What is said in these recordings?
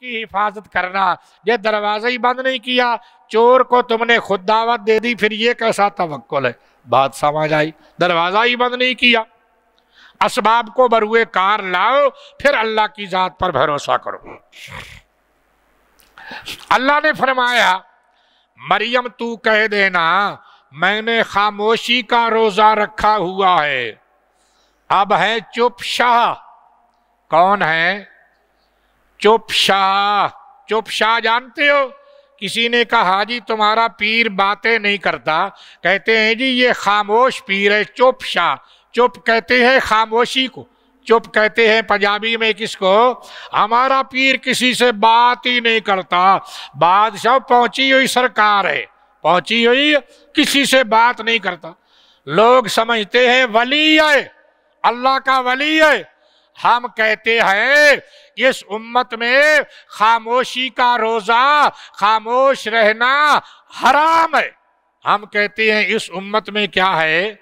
کی حفاظت کرنا یہ دروازہ ہی بند نہیں کیا چور کو تم نے خود دعوت دے دی پھر یہ کیسا ہے بات سمجھ آئی دروازہ ہی بند نہیں کیا اسباب کو کار لاؤ پھر اللہ کی ذات پر بھروسہ کرو اللہ نے فرمایا مریم تو کہہ دینا میں نے خاموشی کا روزہ رکھا ہوا ہے اب ہے چپ شاہ کون ہے چپ شاہ چپ شاہ جانتے ہو کسی نے کہا جی تمہارا پیر باتیں نہیں کرتا کہتے ہیں جی یہ خاموش پیر ہے چپ شاہ چپ کہتے ہیں خاموشی کو چپ کہتے ہیں پنجابی میں کس کو ہمارا پیر کسی سے بات ہی نہیں کرتا بادشاہ پہنچی ہوئی سرکار ہے پہنچی ہوئی کسی سے بات نہیں کرتا لوگ سمجھتے ہیں ولی ہے اللہ کا ولی ہے ہم کہتے ہیں اس امت میں خاموشی کا روزہ خاموش رہنا حرام ہے ہم کہتے ہیں اس امت میں کیا ہے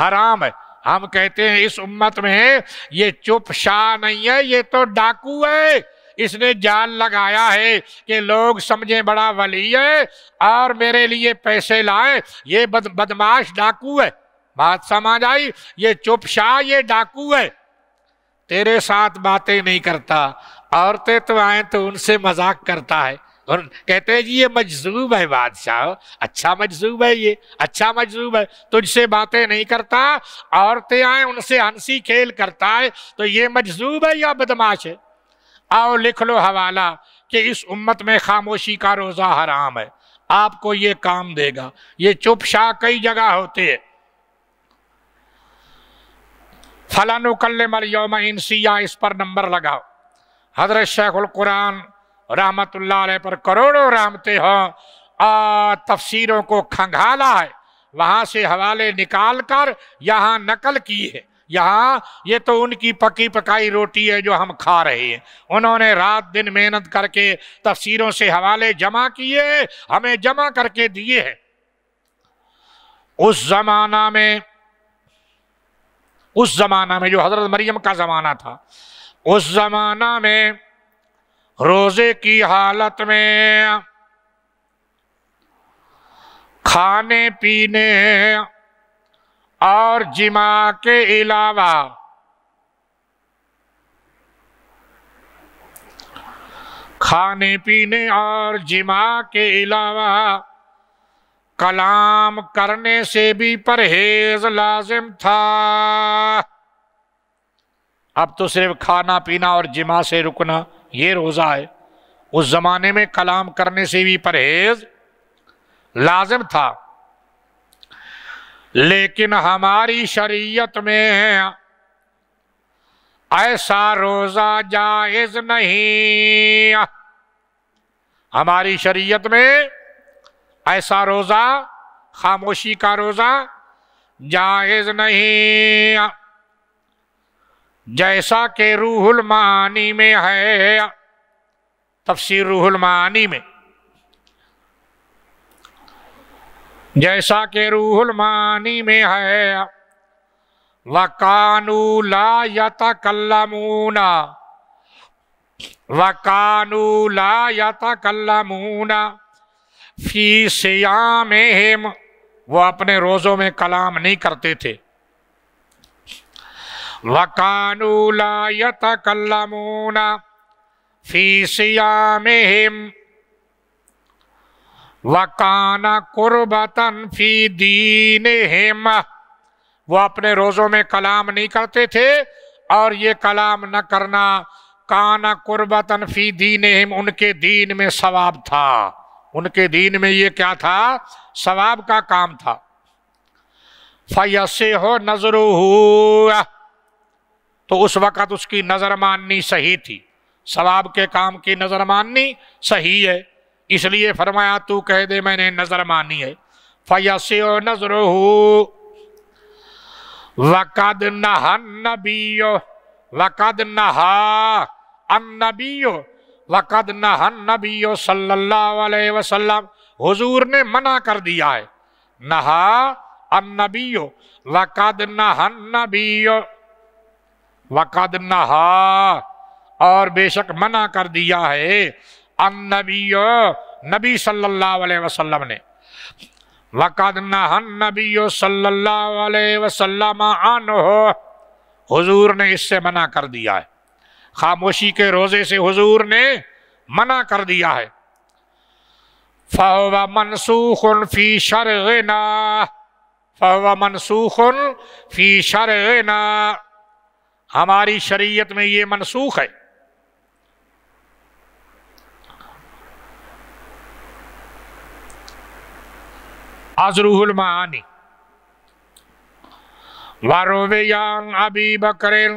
حرام ہے ہم کہتے ہیں اس امت میں یہ چپ شاہ نہیں ہے یہ تو ڈاکو ہے اس نے جال لگایا ہے کہ لوگ سمجھیں بڑا ولی ہے اور میرے لیے پیسے لائے یہ بدماش ڈاکو ہے بات سمجھ آئی یہ چپ شاہ یہ ڈاکو ہے تیرے ساتھ باتیں نہیں کرتا عورتیں تو آئیں تو ان سے مذاق کرتا ہے اور کہتے ہیں جی یہ مجذوب ہے بادشاہ اچھا مجذوب ہے یہ اچھا مجذوب ہے تجھ سے باتیں نہیں کرتا عورتیں آئیں ان سے ہنسی کھیل کرتا ہے تو یہ مجذوب ہے یا بدماش ہے آؤ لکھ لو حوالہ کہ اس امت میں خاموشی کا روزہ حرام ہے آپ کو یہ کام دے گا یہ چپ شاہ کئی جگہ ہوتے ہیں فلاں مل یوم پر نمبر لگاؤ حضرت شیخ القرآن رحمت اللہ علیہ پر کروڑوں ہوں تفسیروں کو کھنگھالا ہے وہاں سے حوالے نکال کر یہاں نقل کی ہے یہاں یہ تو ان کی پکی پکائی روٹی ہے جو ہم کھا رہے ہیں انہوں نے رات دن محنت کر کے تفسیروں سے حوالے جمع کیے ہمیں جمع کر کے دیے ہیں اس زمانہ میں اس زمانہ میں جو حضرت مریم کا زمانہ تھا اس زمانہ میں روزے کی حالت میں کھانے پینے اور جمع کے علاوہ کھانے پینے اور جمع کے علاوہ کلام کرنے سے بھی پرہیز لازم تھا اب تو صرف کھانا پینا اور جمع سے رکنا یہ روزہ ہے اس زمانے میں کلام کرنے سے بھی پرہیز لازم تھا لیکن ہماری شریعت میں ایسا روزہ جائز نہیں ہماری شریعت میں ایسا روزہ خاموشی کا روزہ جائز نہیں جیسا کہ روح المعانی میں ہے تفسیر روح المعانی میں جیسا کہ روح المعانی میں ہے وَقَانُوا لَا يَتَكَلَّمُونَ وَقَانُوا لَا يَتَكَلَّمُونَ فی سیامہم وہ اپنے روزوں میں کلام نہیں کرتے تھے وَقَانُوا لَا يَتَكَلَّمُونَ فِي سِيَامِهِمْ وَقَانَ قُرْبَةً فِي دِينِهِمْ وہ اپنے روزوں میں کلام نہیں کرتے تھے اور یہ کلام نہ کرنا کانا قربتن فی دینہم ان کے دین میں ثواب تھا ان کے دین میں یہ کیا تھا ثواب کا کام تھا فیسے ہو نظر تو اس وقت اس کی نظر ماننی صحیح تھی ثواب کے کام کی نظر ماننی صحیح ہے اس لیے فرمایا تو کہہ دے میں نے نظر مانی ہے فیص وقد نہ وقد صلی اللہ علیہ وسلم حضور نے منع کر دیا ہے نہا بیو وقد نہ وقد نہا اور بے شک منع کر دیا ہے انبیو نبی صلی اللہ علیہ وسلم نے وقد نہ صلی اللہ علیہ وسلم حضور نے اس سے منع کر دیا ہے خاموشی کے روزے سے حضور نے منع کر دیا ہے فَهُوَ مَنْسُوخٌ فِي شَرْغِنَا فَهُوَ مَنْسُوخٌ فِي شَرْغِنَا ہماری شریعت میں یہ منسوخ ہے عزروح المعانی وَرُوِيَانْ عَبِي بَكْرِلْ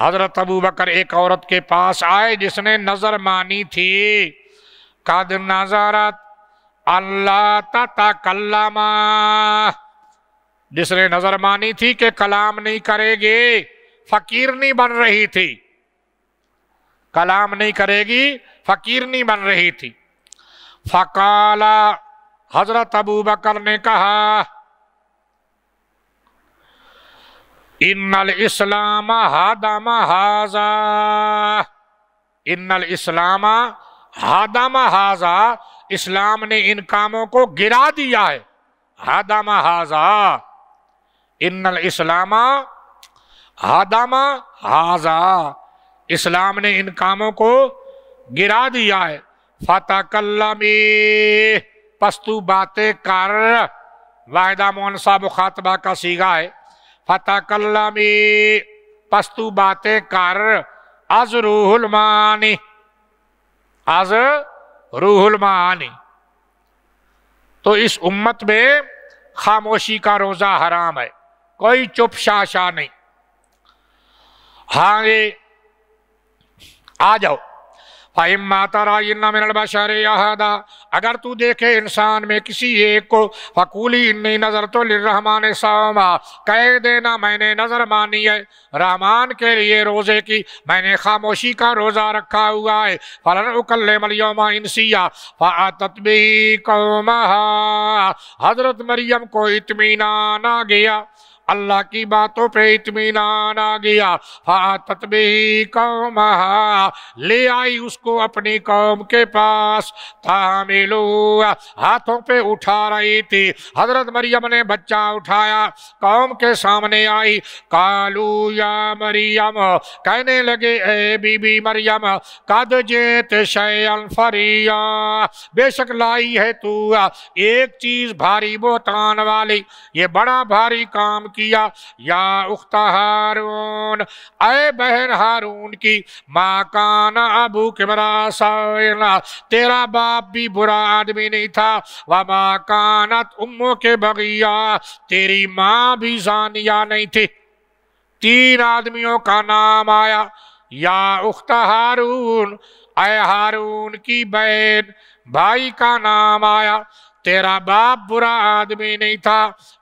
حضرت ابو بکر ایک عورت کے پاس آئے جس نے نظر مانی تھی نظارت اللہ تلام جس نے نظر مانی تھی کہ کلام نہیں کرے گی فقیر نہیں بن رہی تھی کلام نہیں کرے گی فقیر نہیں بن رہی تھی فقالا حضرت ابو بکر نے کہا ان الاسلام ہادام ہاضا ان الاسلام ہادام ہاضا اسلام نے ان کاموں کو گرا دیا ہے ہادام ہاضا ان الاسلام ہادام ہاضا اسلام نے ان کاموں کو گرا دیا ہے فتح کلمی پستو باتیں کر واحدہ مون صاحب کا سیگا ہے فتح پس پستو باتیں کر از روح المانی از روح المانی تو اس امت میں خاموشی کا روزہ حرام ہے کوئی چپ شا نہیں ہاں آ جاؤ من البشر یہدا اگر تو دیکھے انسان میں کسی ایک کو فقولی انی نظر تو للرحمن سوما کہہ دینا میں نے نظر مانی ہے رحمان کے لیے روزے کی میں نے خاموشی کا روزہ رکھا ہوا ہے فلن اکلم اليوم انسیا فاتت به قومها حضرت مریم کو اتمینہ نہ گیا اللہ کی باتوں پہ اطمینان آ گیا فاتت بھی لے آئی اس کو اپنی قوم کے پاس ہاتھوں پہ اٹھا رہی تھی حضرت مریم نے بچہ اٹھایا قوم کے سامنے آئی کالو یا مریم کہنے لگے اے بی بی مریم قد جیت فریا بے شک لائی ہے تو ایک چیز بھاری بہتان والی یہ بڑا بھاری کام کیا یا اخت ہارون اے بہن ہارون کی ماں کانا ابو کمرا سائنا تیرا باپ بھی برا آدمی نہیں تھا وما کانت امو کے بغیہ تیری ماں بھی زانیہ نہیں تھی تین آدمیوں کا نام آیا یا اخت ہارون اے ہارون کی بہن بھائی کا نام آیا تیرا باپ برا آدمی نہیں تھا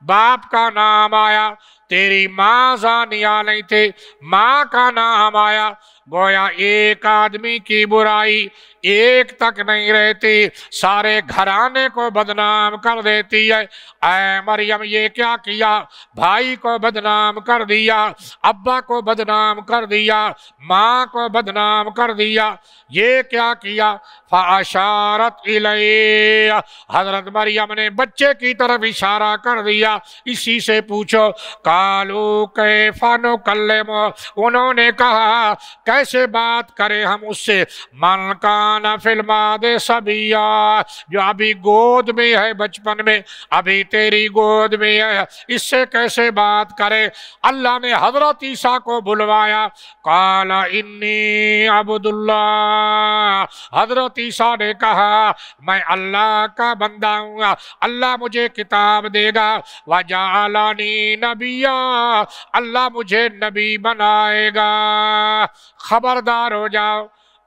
باپ کا نام آیا تیری ماں زانیہ نہیں تھے تھی ماں کا نام آیا گویا ایک آدمی کی برائی ایک تک نہیں رہتی سارے گھرانے کو بدنام کر دیتی ہے اے مریم یہ کیا کیا بھائی کو بدنام کر دیا ابا کو بدنام کر دیا ماں کو بدنام کر دیا یہ کیا کیا حضرت مریم نے بچے کی طرف اشارہ کر دیا اسی سے پوچھو کالو کے فانو انہوں نے کہا کہ کیسے بات کرے ہم اس سے من کان فلماد سبیا جو ابھی گود میں ہے بچپن میں ابھی تیری گود میں ہے اس سے کیسے بات کرے اللہ نے حضرت عیسیٰ کو بلوایا کالا انی عبد اللہ حضرت عیسیٰ نے کہا میں اللہ کا بندہ ہوں اللہ مجھے کتاب دے گا وجالانی نبیا اللہ مجھے نبی بنائے گا خبردار ہو جاؤ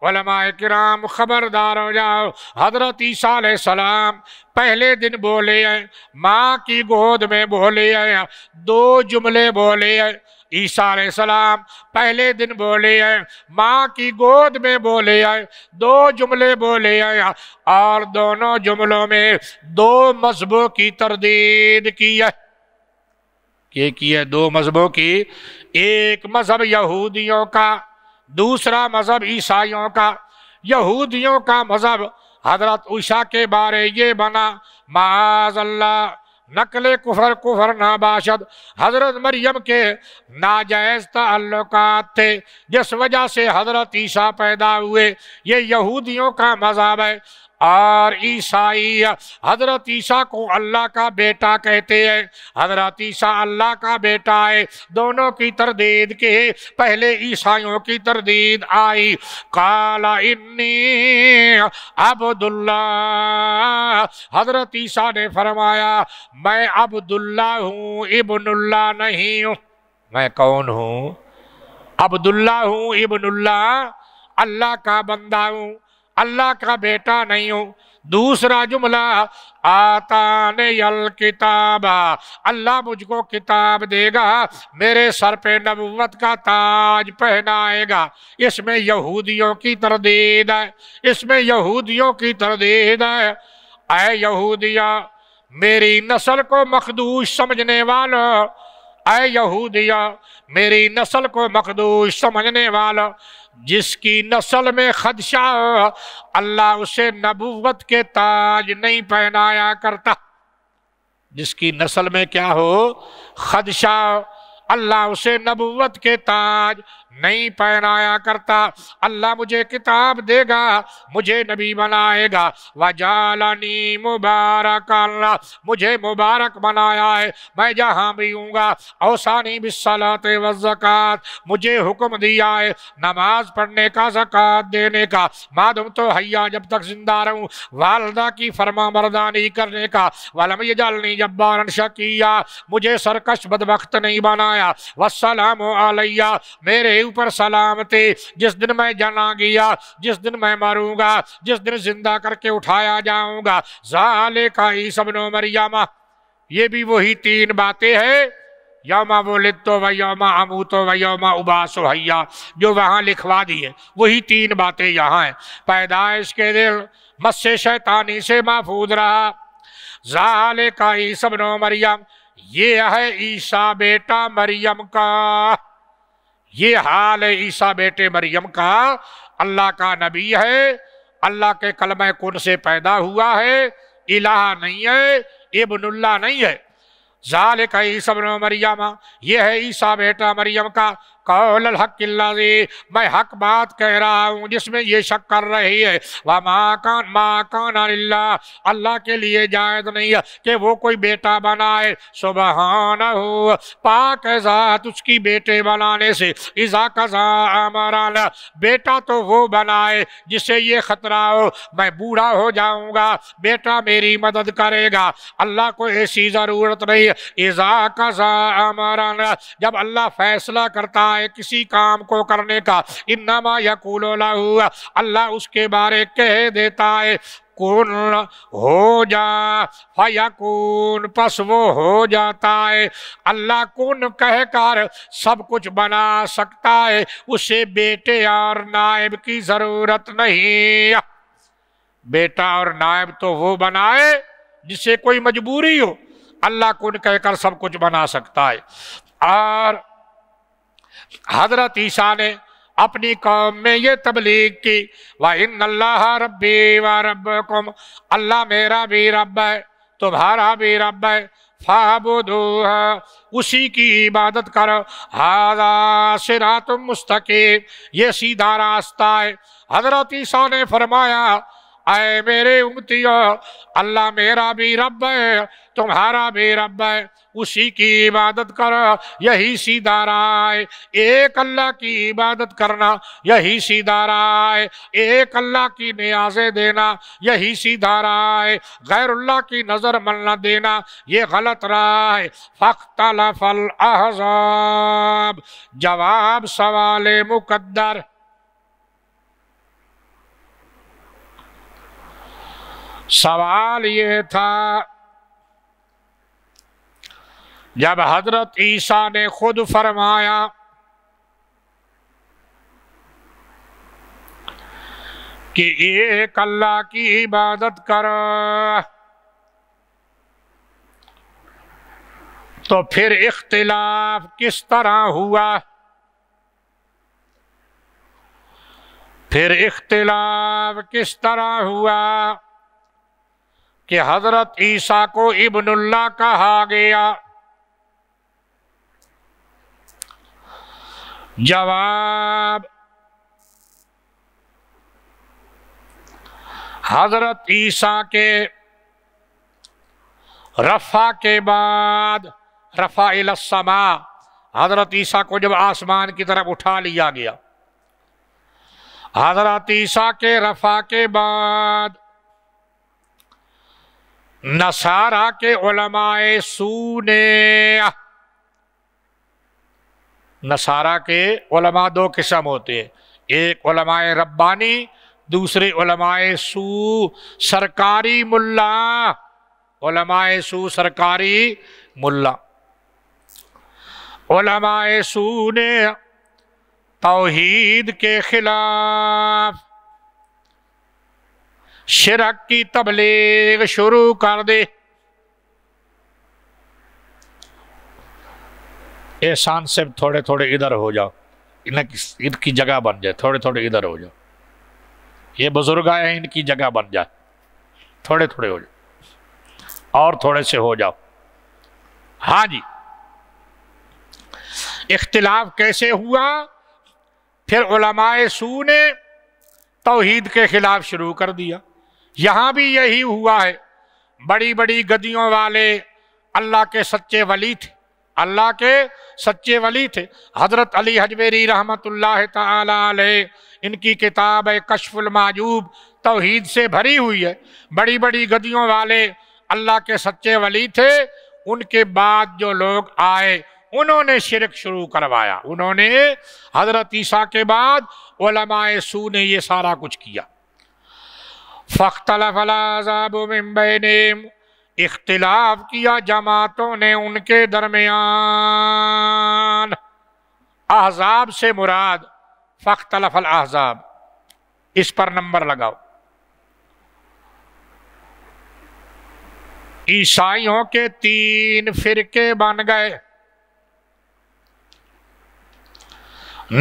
علماء کرام خبردار ہو جاؤ حضرت عیسیٰ علیہ السلام پہلے دن بولے ہیں ماں کی گود میں بولے ہیں دو جملے بولے ہیں عیسیٰ علیہ السلام پہلے دن بولے ہیں ماں کی گود میں بولے ہیں دو جملے بولے ہیں اور دونوں جملوں میں دو مذہبوں کی تردید کی ہے یہ کی ہے دو مذہبوں کی ایک مذہب یہودیوں کا دوسرا مذہب عیسائیوں کا یہودیوں کا مذہب حضرت عشاء کے بارے یہ بنا معاذ اللہ نقل کفر کفر ناباشد حضرت مریم کے ناجائز تعلقات تھے جس وجہ سے حضرت عیسیٰ پیدا ہوئے یہ یہودیوں کا مذہب ہے اور عیسائی حضرت عیسیٰ کو اللہ کا بیٹا کہتے ہیں حضرت عیسیٰ اللہ کا بیٹا ہے دونوں کی تردید کے پہلے عیسائیوں کی تردید آئی انی عبداللہ حضرت عیسیٰ نے فرمایا میں عبداللہ ہوں ابن اللہ نہیں ہوں میں کون ہوں عبداللہ ہوں ابن اللہ اللہ کا بندہ ہوں اللہ کا بیٹا نہیں ہوں دوسرا جملہ الکتاب اللہ مجھ کو کتاب دے گا میرے سر پہ نبوت کا تاج پہنائے گا اس میں یہودیوں کی تردید ہے اس میں یہودیوں کی تردید ہے اے یہودیہ میری نسل کو مخدوش سمجھنے والا اے یہودیہ میری نسل کو مخدوش سمجھنے والا جس کی نسل میں خدشہ اللہ اسے نبوت کے تاج نہیں پہنایا کرتا جس کی نسل میں کیا ہو خدشہ اللہ اسے نبوت کے تاج نہیں پہنایا کرتا اللہ مجھے کتاب دے گا مجھے نبی بنائے گا وجالانی مبارک اللہ مجھے مبارک بنایا ہے میں جہاں بھی ہوں گا اوسانی بسلات و زکات مجھے حکم دیا ہے نماز پڑھنے کا زکاة دینے کا مادم تو حیا جب تک زندہ رہوں والدہ کی فرما مردانی کرنے کا والنی جَبَّارًا شَكِيَّا مجھے سرکش بدبخت نہیں بنایا وَالسَّلَامُ عَلَيَّا علیہ میرے اوپر سلامتی جس دن میں جانا گیا جس دن میں مروں گا جس دن زندہ کر کے اٹھایا جاؤں گا زالے کا ہی سب نو مریمہ یہ بھی وہی تین باتیں ہیں یوم مولدتو و یوم عموتو و یوم عباسو حیاء جو وہاں لکھوا دیئے وہی تین باتیں یہاں ہیں پیدائش کے دل مس شیطانی سے محفوظ رہا زالے کا عیسی بنو مریم یہ ہے عیسیٰ بیٹا مریم کا یہ حال ہے عیسیٰ بیٹے مریم کا اللہ کا نبی ہے اللہ کے کلمہ کن سے پیدا ہوا ہے الہ نہیں ہے ابن اللہ نہیں ہے ذالک کا عیسب مریم یہ ہے عیسیٰ بیٹا مریم کا قول الحق اللہ میں حق بات کہہ رہا ہوں جس میں یہ شک کر رہی ہے وہ ماکان كَانَ اللہ اللہ کے لیے جائز نہیں ہے کہ وہ کوئی بیٹا بنائے صبح پاک ہو پاک اس کی بیٹے بنانے سے اضا قضا ذا بیٹا تو وہ بنائے جسے یہ خطرہ ہو میں بوڑھا ہو جاؤں گا بیٹا میری مدد کرے گا اللہ کو ایسی ضرورت نہیں ہے کا قضا امارانہ جب اللہ فیصلہ کرتا ہے کسی کام کو کرنے کا انما یقول له اللہ اس کے بارے کہہ دیتا ہے کن ہو جا فیا کن پس وہ ہو جاتا ہے اللہ کن کہہ کر سب کچھ بنا سکتا ہے اسے بیٹے اور نائب کی ضرورت نہیں بیٹا اور نائب تو وہ بنائے جسے کوئی مجبوری ہو اللہ کن کہہ کر سب کچھ بنا سکتا ہے اور حضرت عیسیٰ نے اپنی قوم میں یہ تبلیغ کی وَإِنَّ اللَّهَ رَبِّي وَرَبَّكُمْ اللہ میرا بھی رب ہے تمہارا بھی رب ہے فَابُدُوهَا اسی کی عبادت کر حَذَا سِرَاتُ مُسْتَقِيم یہ سیدھا راستہ ہے حضرت عیسیٰ نے فرمایا اے میرے امتیوں اللہ میرا بھی رب ہے تمہارا بھی رب ہے اسی کی عبادت کر یہی سیدھا رائے ایک اللہ کی عبادت کرنا یہی سیدھا رائے ایک اللہ کی نیازیں دینا یہی سیدھا رائے غیر اللہ کی نظر ملنا دینا یہ غلط رائے جواب سوال مقدر سوال یہ تھا جب حضرت عیسیٰ نے خود فرمایا کہ ایک اللہ کی عبادت کر تو پھر اختلاف کس طرح ہوا پھر اختلاف کس طرح ہوا کہ حضرت عیسیٰ کو ابن اللہ کہا گیا جواب حضرت عیسیٰ کے کے رفع رفع بعد حضرت عیسیٰ کو جب آسمان کی طرف اٹھا لیا گیا حضرت عیسیٰ کے رفع کے بعد نصارہ کے علماء سونے نصارہ کے علماء دو قسم ہوتے ہیں ایک علماء ربانی دوسرے علماء سو سرکاری ملا علماء سو سرکاری ملہ علماء سو نے توحید کے خلاف شرک کی تبلیغ شروع کر دے احسان سے تھوڑے تھوڑے ادھر ہو جاؤ ان کی جگہ بن جائے تھوڑے تھوڑے ادھر ہو جاؤ یہ بزرگ آئے ان کی جگہ بن جائے تھوڑے تھوڑے ہو جاؤ اور تھوڑے سے ہو جاؤ ہاں جی اختلاف کیسے ہوا پھر علماء سو نے توحید کے خلاف شروع کر دیا یہاں بھی یہی ہوا ہے بڑی بڑی گدیوں والے اللہ کے سچے ولی تھے اللہ کے سچے ولی تھے حضرت علی حجویری رحمت اللہ تعالیٰ علیہ ان کی کتاب ہے کشف الماجوب توحید سے بھری ہوئی ہے بڑی بڑی گدیوں والے اللہ کے سچے ولی تھے ان کے بعد جو لوگ آئے انہوں نے شرک شروع کروایا انہوں نے حضرت عیسیٰ کے بعد علماء سو نے یہ سارا کچھ کیا فَاخْتَلَفَ الْعَذَابُ مِنْ بَيْنِمُ اختلاف کیا جماعتوں نے ان کے درمیان احزاب سے مراد فختلف الاحزاب الحزاب اس پر نمبر لگاؤ عیسائیوں کے تین فرقے بن گئے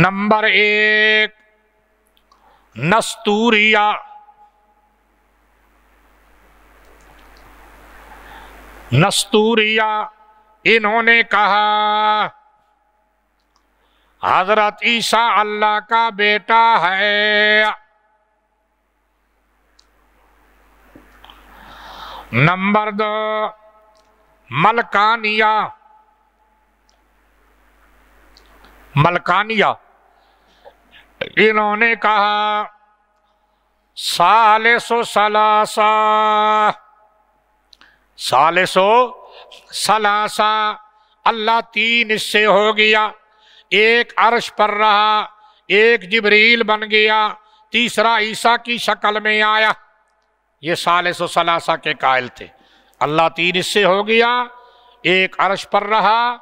نمبر ایک نستوریہ نستوریا انہوں نے کہا حضرت عیسیٰ اللہ کا بیٹا ہے نمبر دو ملکانیہ ملکانیہ انہوں نے کہا سالس و سلاسہ سالسو سلاسا اللہ تین اس سے ہو گیا ایک عرش پر رہا ایک جبریل بن گیا تیسرا عیسیٰ کی شکل میں آیا یہ سال سو سلاسا کے قائل تھے اللہ تین اس سے ہو گیا ایک عرش پر رہا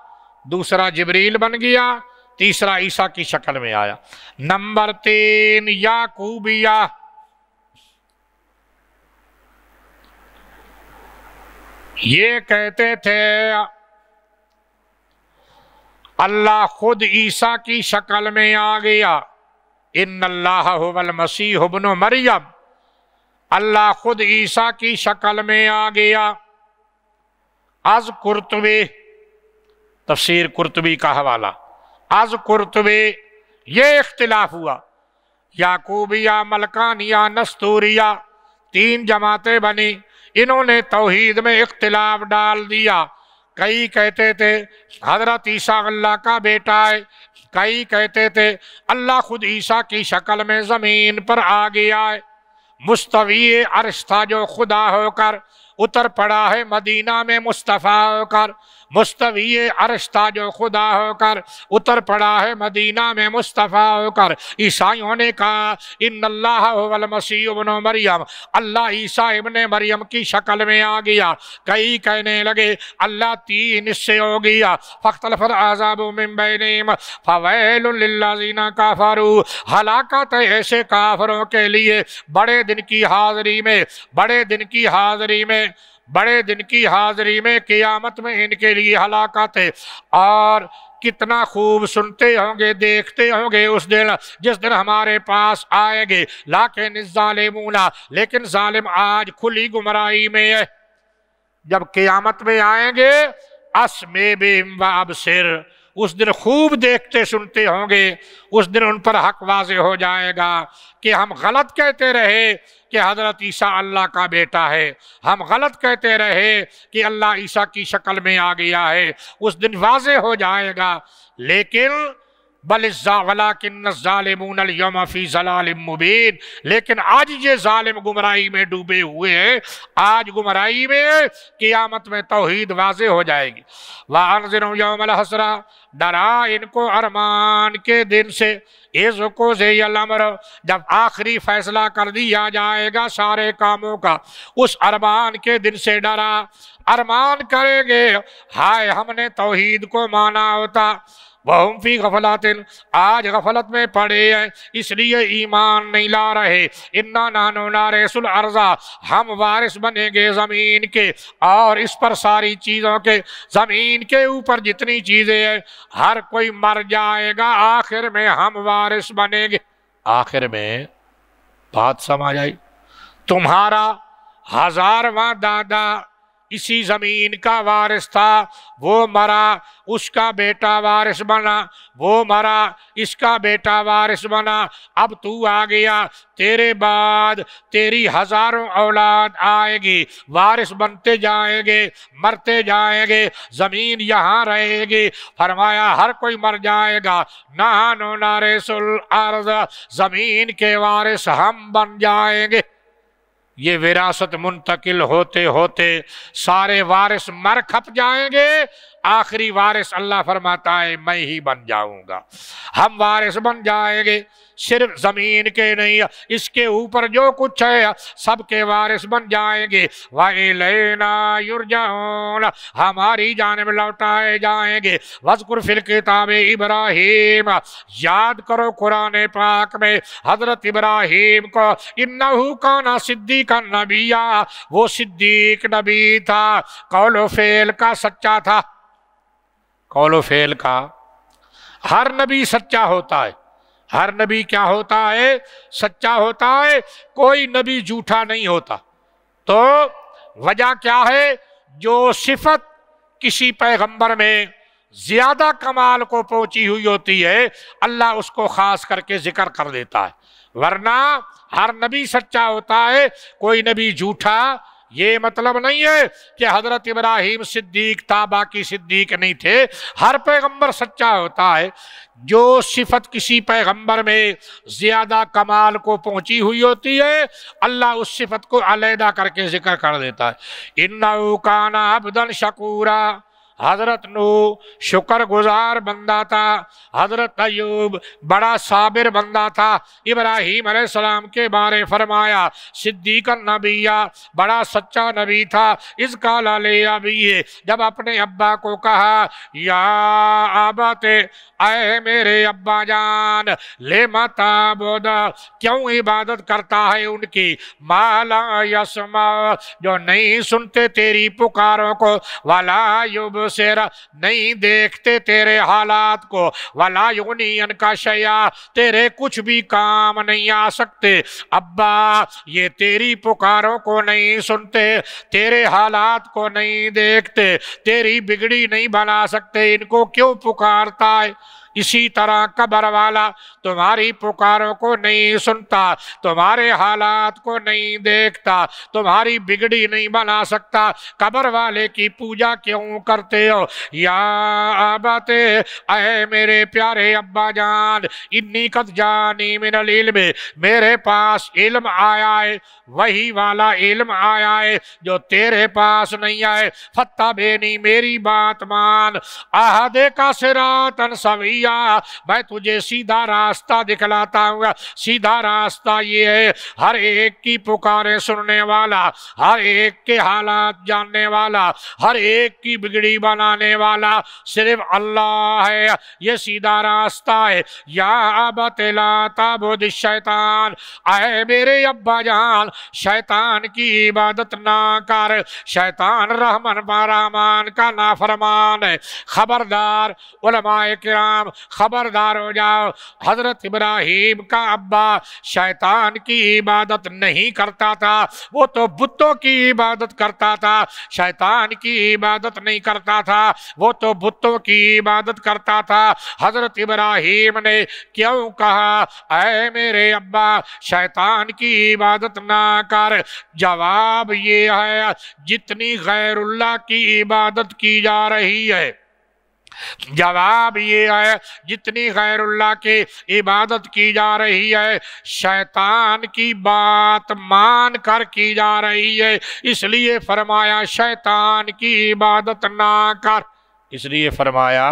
دوسرا جبریل بن گیا تیسرا عیسیٰ کی شکل میں آیا نمبر تین یا کوبیا یہ کہتے تھے اللہ خود عیسیٰ کی شکل میں آ گیا ان اللہ مسیح مریم اللہ خود عیسیٰ کی شکل میں آ گیا از کرتبے تفسیر کرتبی کا حوالہ از کرتبے یہ اختلاف ہوا یا کوبیا ملکانیا نستوریا تین جماعتیں بنی انہوں نے توحید میں اختلاف ڈال دیا کئی کہتے تھے حضرت عیسیٰ اللہ کا بیٹا ہے کئی کہتے تھے اللہ خود عیسیٰ کی شکل میں زمین پر آ گیا ہے مستوی عرش تھا جو خدا ہو کر اتر پڑا ہے مدینہ میں مصطفیٰ ہو کر عرش تاج جو خدا ہو کر اتر پڑا ہے مدینہ میں مصطفیٰ ہو کر عیسائیوں نے کہا ان اللہ والمسیح ابن مریم اللہ عیسیٰ ابن مریم کی شکل میں آ گیا کئی کہنے لگے اللہ تین اس سے ہو گیا فخل فراضاب من بینیم فویل للذین زینہ کا فارو ہلاکت ایسے کافروں کے لیے بڑے دن کی حاضری میں بڑے دن کی حاضری میں بڑے دن کی حاضری میں قیامت میں ان کے لیے ہلاکت ہے اور کتنا خوب سنتے ہوں گے دیکھتے ہوں گے اس دن جس دن ہمارے پاس آئے گے لیکن ظالم لیکن ظالم آج کھلی گمرائی میں ہے جب قیامت میں آئیں گے اس میں بے امباب اس دن خوب دیکھتے سنتے ہوں گے اس دن ان پر حق واضح ہو جائے گا کہ ہم غلط کہتے رہے کہ حضرت عیسیٰ اللہ کا بیٹا ہے ہم غلط کہتے رہے کہ اللہ عیسیٰ کی شکل میں آ گیا ہے اس دن واضح ہو جائے گا لیکن لیکن آج یہ ظالم گمرائی میں ڈوبے ہوئے ہیں آج گمرائی میں قیامت میں توحید واضح ہو جائے گی وَعَنْزِرُمْ يَوْمَ الْحَسْرَ ڈرا ان کو ارمان کے دن سے عزقو زی الامر جب آخری فیصلہ کر دیا جائے گا سارے کاموں کا اس ارمان کے دن سے ڈرا ارمان کریں گے ہائے ہم نے توحید کو مانا ہوتا آج غفلت میں پڑے ہیں اس لیے ایمان نہیں لا رہے ہم وارث بنیں گے زمین کے اور اس پر ساری چیزوں کے زمین کے اوپر جتنی چیزیں ہیں ہر کوئی مر جائے گا آخر میں ہم وارث بنیں گے آخر میں بات سمجھائی تمہارا ہزار تمہارا ہزارواں دادا اسی زمین کا وارث تھا وہ مرا اس کا بیٹا وارث بنا وہ مرا اس کا بیٹا وارث بنا اب تو آ گیا تیرے بعد تیری ہزاروں اولاد آئے گی وارث بنتے جائیں گے مرتے جائیں گے زمین یہاں رہے گی فرمایا ہر کوئی مر جائے گا نہانو نارس الارض زمین کے وارث ہم بن جائیں گے یہ وراثت منتقل ہوتے ہوتے سارے وارث مر کھپ جائیں گے آخری وارث اللہ فرماتا ہے میں ہی بن جاؤں گا ہم وارث بن جائیں گے صرف زمین کے نہیں اس کے اوپر جو کچھ ہے سب کے وارث بن جائیں گے وَإِلَيْنَا يُرْجَعُونَ ہماری جانب لوٹائے جائیں گے وَذْكُرْ فِي الْكِتَابِ ابراہیم یاد کرو قرآن پاک میں حضرت ابراہیم کو اِنَّهُ كَانَ صِدِّقَ النَّبِيَا وہ صدیق نبی تھا قول و کا سچا تھا و کا ہر نبی سچا ہوتا ہے ہر نبی کیا ہوتا ہے سچا ہوتا ہے کوئی نبی جھوٹا نہیں ہوتا تو وجہ کیا ہے جو صفت کسی پیغمبر میں زیادہ کمال کو پہنچی ہوئی ہوتی ہے اللہ اس کو خاص کر کے ذکر کر دیتا ہے ورنہ ہر نبی سچا ہوتا ہے کوئی نبی جھوٹا یہ مطلب نہیں ہے کہ حضرت ابراہیم صدیق تھا باقی صدیق نہیں تھے ہر پیغمبر سچا ہوتا ہے جو صفت کسی پیغمبر میں زیادہ کمال کو پہنچی ہوئی ہوتی ہے اللہ اس صفت کو علیحدہ کر کے ذکر کر دیتا ہے اِنَّهُ کانا عَبْدًا شَكُورًا حضرت نو شکر گزار بندہ تھا حضرت ایوب بڑا صابر بندہ تھا ابراہیم علیہ السلام کے بارے فرمایا صدیق النبیہ بڑا سچا نبی تھا اس جب اپنے ابا کو کہا یا آبت اے میرے ابا جان لے ماتا بودا کیوں عبادت کرتا ہے ان کی مالا یسما جو نہیں سنتے تیری پکاروں کو والا نہیں دیکھتے تیرے حالات کو تیرے کچھ بھی کام نہیں آ سکتے ابا یہ تیری پکاروں کو نہیں سنتے تیرے حالات کو نہیں دیکھتے تیری بگڑی نہیں بنا سکتے ان کو کیوں پکارتا ہے اسی طرح قبر والا تمہاری پکاروں کو نہیں سنتا تمہارے حالات کو نہیں دیکھتا تمہاری بگڑی نہیں بنا سکتا قبر والے کی پوجا کیوں کرتے ہو یا اے میرے پیارے ابا جان انی قد جانی من العلم میرے پاس علم آیا ہے وہی والا علم آیا ہے جو تیرے پاس نہیں آئے فتح بینی میری بات مان آہدے کا سراتن سبھی دیا میں تجھے سیدھا راستہ دکھلاتا ہوں سیدھا راستہ یہ ہے ہر ایک کی پکاریں سننے والا ہر ایک کے حالات جاننے والا ہر ایک کی بگڑی بنانے والا صرف اللہ ہے یہ سیدھا راستہ ہے یا لا تابد شیطان اے میرے ابا جان شیطان کی عبادت نہ کر شیطان رحمان پارامان کا نافرمان ہے خبردار علماء کرام خبردار ہو جاؤ حضرت ابراہیم کا ابا شیطان کی عبادت نہیں کرتا تھا وہ تو بتوں کی عبادت کرتا تھا شیطان کی عبادت نہیں کرتا تھا وہ تو بتوں کی عبادت کرتا تھا حضرت ابراہیم نے کیوں کہا اے میرے ابا شیطان کی عبادت نہ کر جواب یہ ہے جتنی غیر اللہ کی عبادت کی جا رہی ہے جواب یہ ہے جتنی غیر اللہ کی عبادت کی جا رہی ہے شیطان کی بات مان کر کی جا رہی ہے اس لیے فرمایا شیطان کی عبادت نہ کر اس لیے فرمایا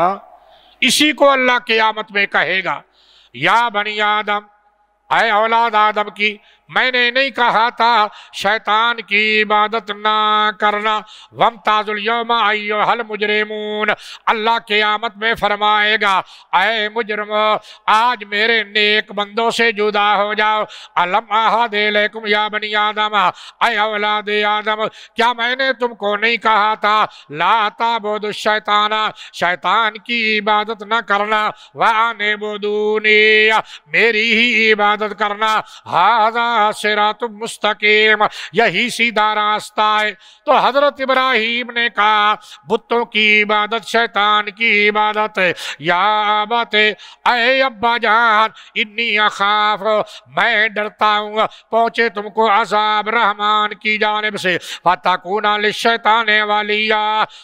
اسی کو اللہ قیامت میں کہے گا یا بنی آدم اے اولاد آدم کی میں نے نہیں کہا تھا شیطان کی عبادت نہ کرنا اللہ قیامت میں فرمائے گا اے مجرم آج میرے نیک بندوں سے جدا ہو جاؤ علم لیکم یا بنی آدم اے اولاد آدم کیا میں نے تم کو نہیں کہا تھا لا تابود الشیطان شیطان کی عبادت نہ کرنا بدونی میری ہی عبادت کرنا حاضر سرات مستقیم یہی سیدھا راستہ ہے تو حضرت ابراہیم نے کہا بتوں کی عبادت شیطان کی عبادت یا آبت اے ابا جان انی اخاف میں ڈرتا ہوں پہنچے تم کو عذاب رحمان کی جانب سے فتکون للشیطان والیا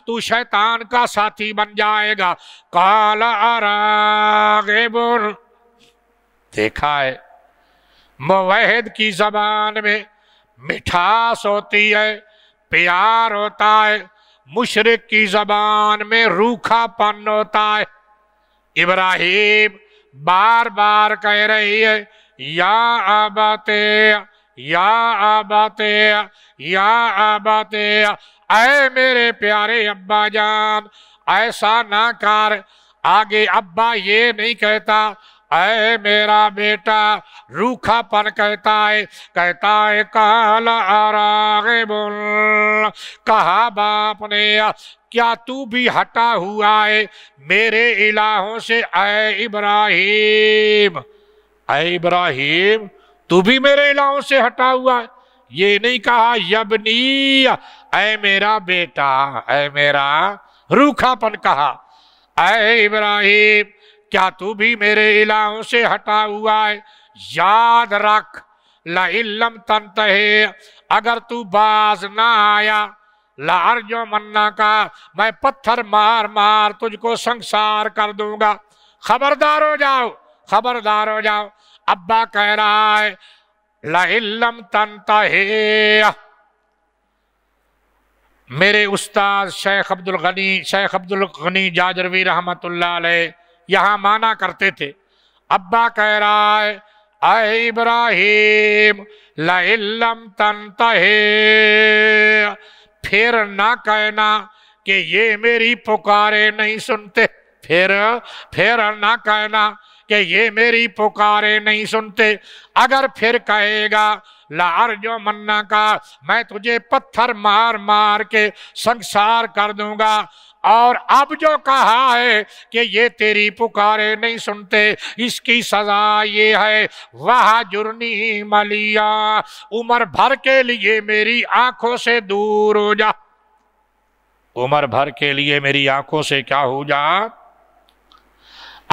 تو شیطان کا ساتھی بن جائے گا قال اراغب دیکھا ہے موحد کی زبان میں مٹھاس ہوتی ہے پیار ہوتا ہے مشرق کی زبان میں روکھا پن ہوتا ہے ابراہیم بار بار کہہ رہی ہے یا آباتے یا آباتے یا آباتے اے میرے پیارے ابا جان ایسا نہ کر آگے ابا یہ نہیں کہتا اے میرا بیٹا روکھا پن کہا باپ نے کیا تو بھی ہٹا ہوا ہے میرے الہوں سے اے ابراہیم اے ابراہیم تو بھی میرے الہوں سے ہٹا ہوا ہے یہ نہیں کہا یبنی اے میرا بیٹا اے میرا روکھا پن کہا اے ابراہیم کیا تو بھی میرے الہوں سے ہٹا ہوا ہے یاد رکھ لم تَنْتَهِ اگر باز نہ آیا لَعَرْجُ منا کا میں پتھر مار مار تجھ کو سنسار کر دوں گا خبردار ہو جاؤ خبردار ہو جاؤ ابا کہہ رہا ہے لم تَنْتَهِ میرے استاد شیخ عبد الغنی شیخ عبد الغنی جاجروی رحمت اللہ علیہ یہاں مانا کرتے تھے اببا کہہ رہا ہے اے ابراہیم لَإِلَّمْ تَنْتَهِ پھر نہ کہنا کہ یہ میری پکارے نہیں سنتے پھر پھر نہ کہنا کہ یہ میری پکارے نہیں سنتے اگر پھر کہے گا لار جو منہ کا میں تجھے پتھر مار مار کے سنگسار کر دوں گا اور اب جو کہا ہے کہ یہ تیری پکارے نہیں سنتے اس کی سزا یہ ہے وہ جرنی ملیا عمر بھر کے لیے میری آنکھوں سے دور ہو جا عمر بھر کے لیے میری آنکھوں سے کیا ہو جا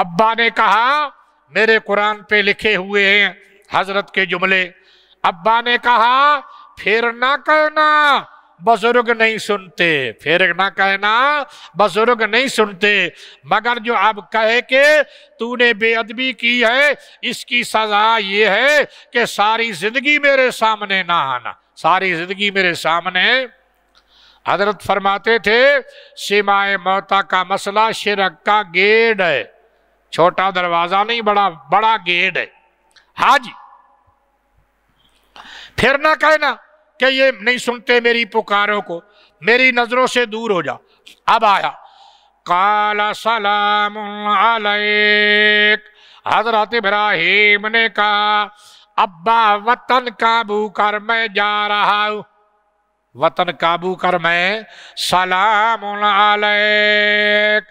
ابا نے کہا میرے قرآن پہ لکھے ہوئے ہیں حضرت کے جملے ابا نے کہا پھر نہ کرنا بزرگ نہیں سنتے پھر نہ کہنا بزرگ نہیں سنتے مگر جو اب کہے کہ تو نے بے ادبی کی ہے اس کی سزا یہ ہے کہ ساری زندگی میرے سامنے نہ آنا ساری زندگی میرے سامنے حضرت فرماتے تھے سیمائے موتا کا مسئلہ شرک کا گیڈ ہے چھوٹا دروازہ نہیں بڑا بڑا گیڈ ہے ہاں جی پھر نہ کہنا کہ یہ نہیں سنتے میری پکاروں کو میری نظروں سے دور ہو جا اب آیا قال سلام حضرت ابراہیم نے کہا ابا وطن کابو کر میں جا رہا ہوں وطن کابو کر میں سلام علیک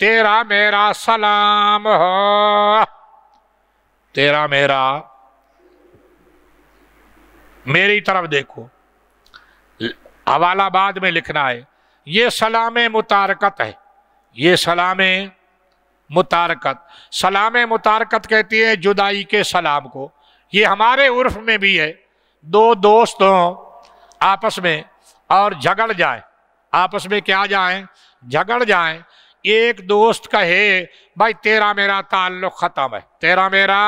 تیرا میرا سلام ہو تیرا میرا میری طرف دیکھو حوالہ بعد میں لکھنا ہے یہ سلام متارکت ہے یہ سلام متارکت سلام متارکت کہتی ہے جدائی کے سلام کو یہ ہمارے عرف میں بھی ہے دو دوست ہوں آپس میں اور جھگڑ جائیں آپس میں کیا جائیں جھگڑ جائیں ایک دوست کہے بھائی تیرا میرا تعلق ختم ہے تیرا میرا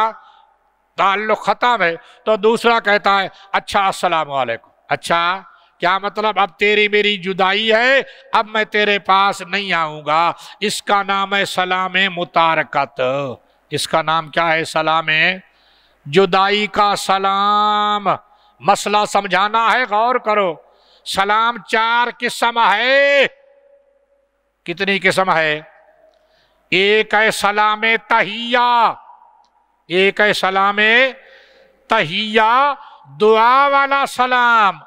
تعلق ختم ہے تو دوسرا کہتا ہے اچھا السلام علیکم اچھا کیا مطلب اب تیری میری جدائی ہے اب میں تیرے پاس نہیں آؤں گا اس کا نام ہے سلام متارکت اس کا نام کیا ہے سلام جدائی کا سلام مسئلہ سمجھانا ہے غور کرو سلام چار قسم ہے کتنی قسم ہے ایک ہے سلام تہیہ ایک سلام تہیا دعا والا سلام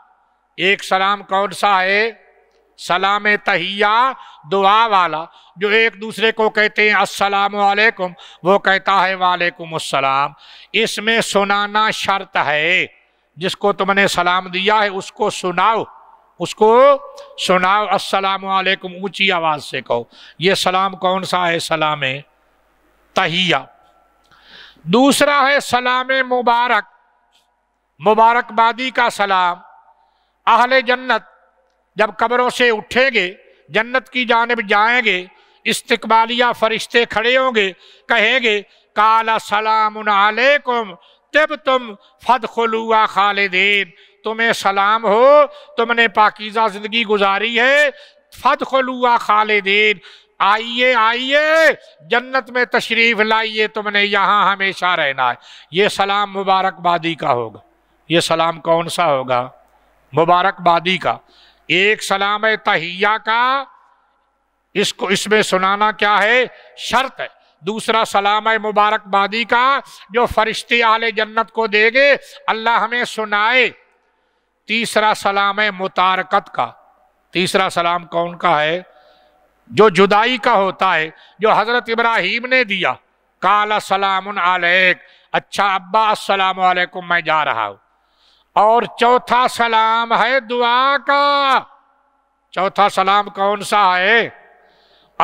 ایک سلام کون سا ہے سلام تہیا دعا والا جو ایک دوسرے کو کہتے ہیں السلام علیکم وہ کہتا ہے وعلیکم السلام اس میں سنانا شرط ہے جس کو تم نے سلام دیا ہے اس کو سناؤ اس کو سناؤ السلام علیکم اونچی آواز سے کہو یہ سلام کون سا ہے سلام تہیا دوسرا ہے سلام مبارک مبارکبادی کا سلام اہل جنت جب قبروں سے اٹھیں گے جنت کی جانب جائیں گے استقبالیہ فرشتے کھڑے ہوں گے کہیں گے کالا سلام علیکم تب تم فد خلوا خالدین تمہیں سلام ہو تم نے پاکیزہ زندگی گزاری ہے فد خلوا خالدین آئیے آئیے جنت میں تشریف لائیے تم نے یہاں ہمیشہ رہنا ہے یہ سلام مبارک بادی کا ہوگا یہ سلام کون سا ہوگا مبارک بادی کا ایک سلام تحیہ کا اس کو اس میں سنانا کیا ہے شرط ہے دوسرا سلام ہے مبارک بادی کا جو فرشتے آل جنت کو دے گے اللہ ہمیں سنائے تیسرا سلام ہے متارکت کا تیسرا سلام کون کا ہے جو جدائی کا ہوتا ہے جو حضرت ابراہیم نے دیا کالا سلام علیک اچھا ابا السلام علیکم میں جا رہا ہوں اور چوتھا سلام ہے دعا کا چوتھا سلام کون سا ہے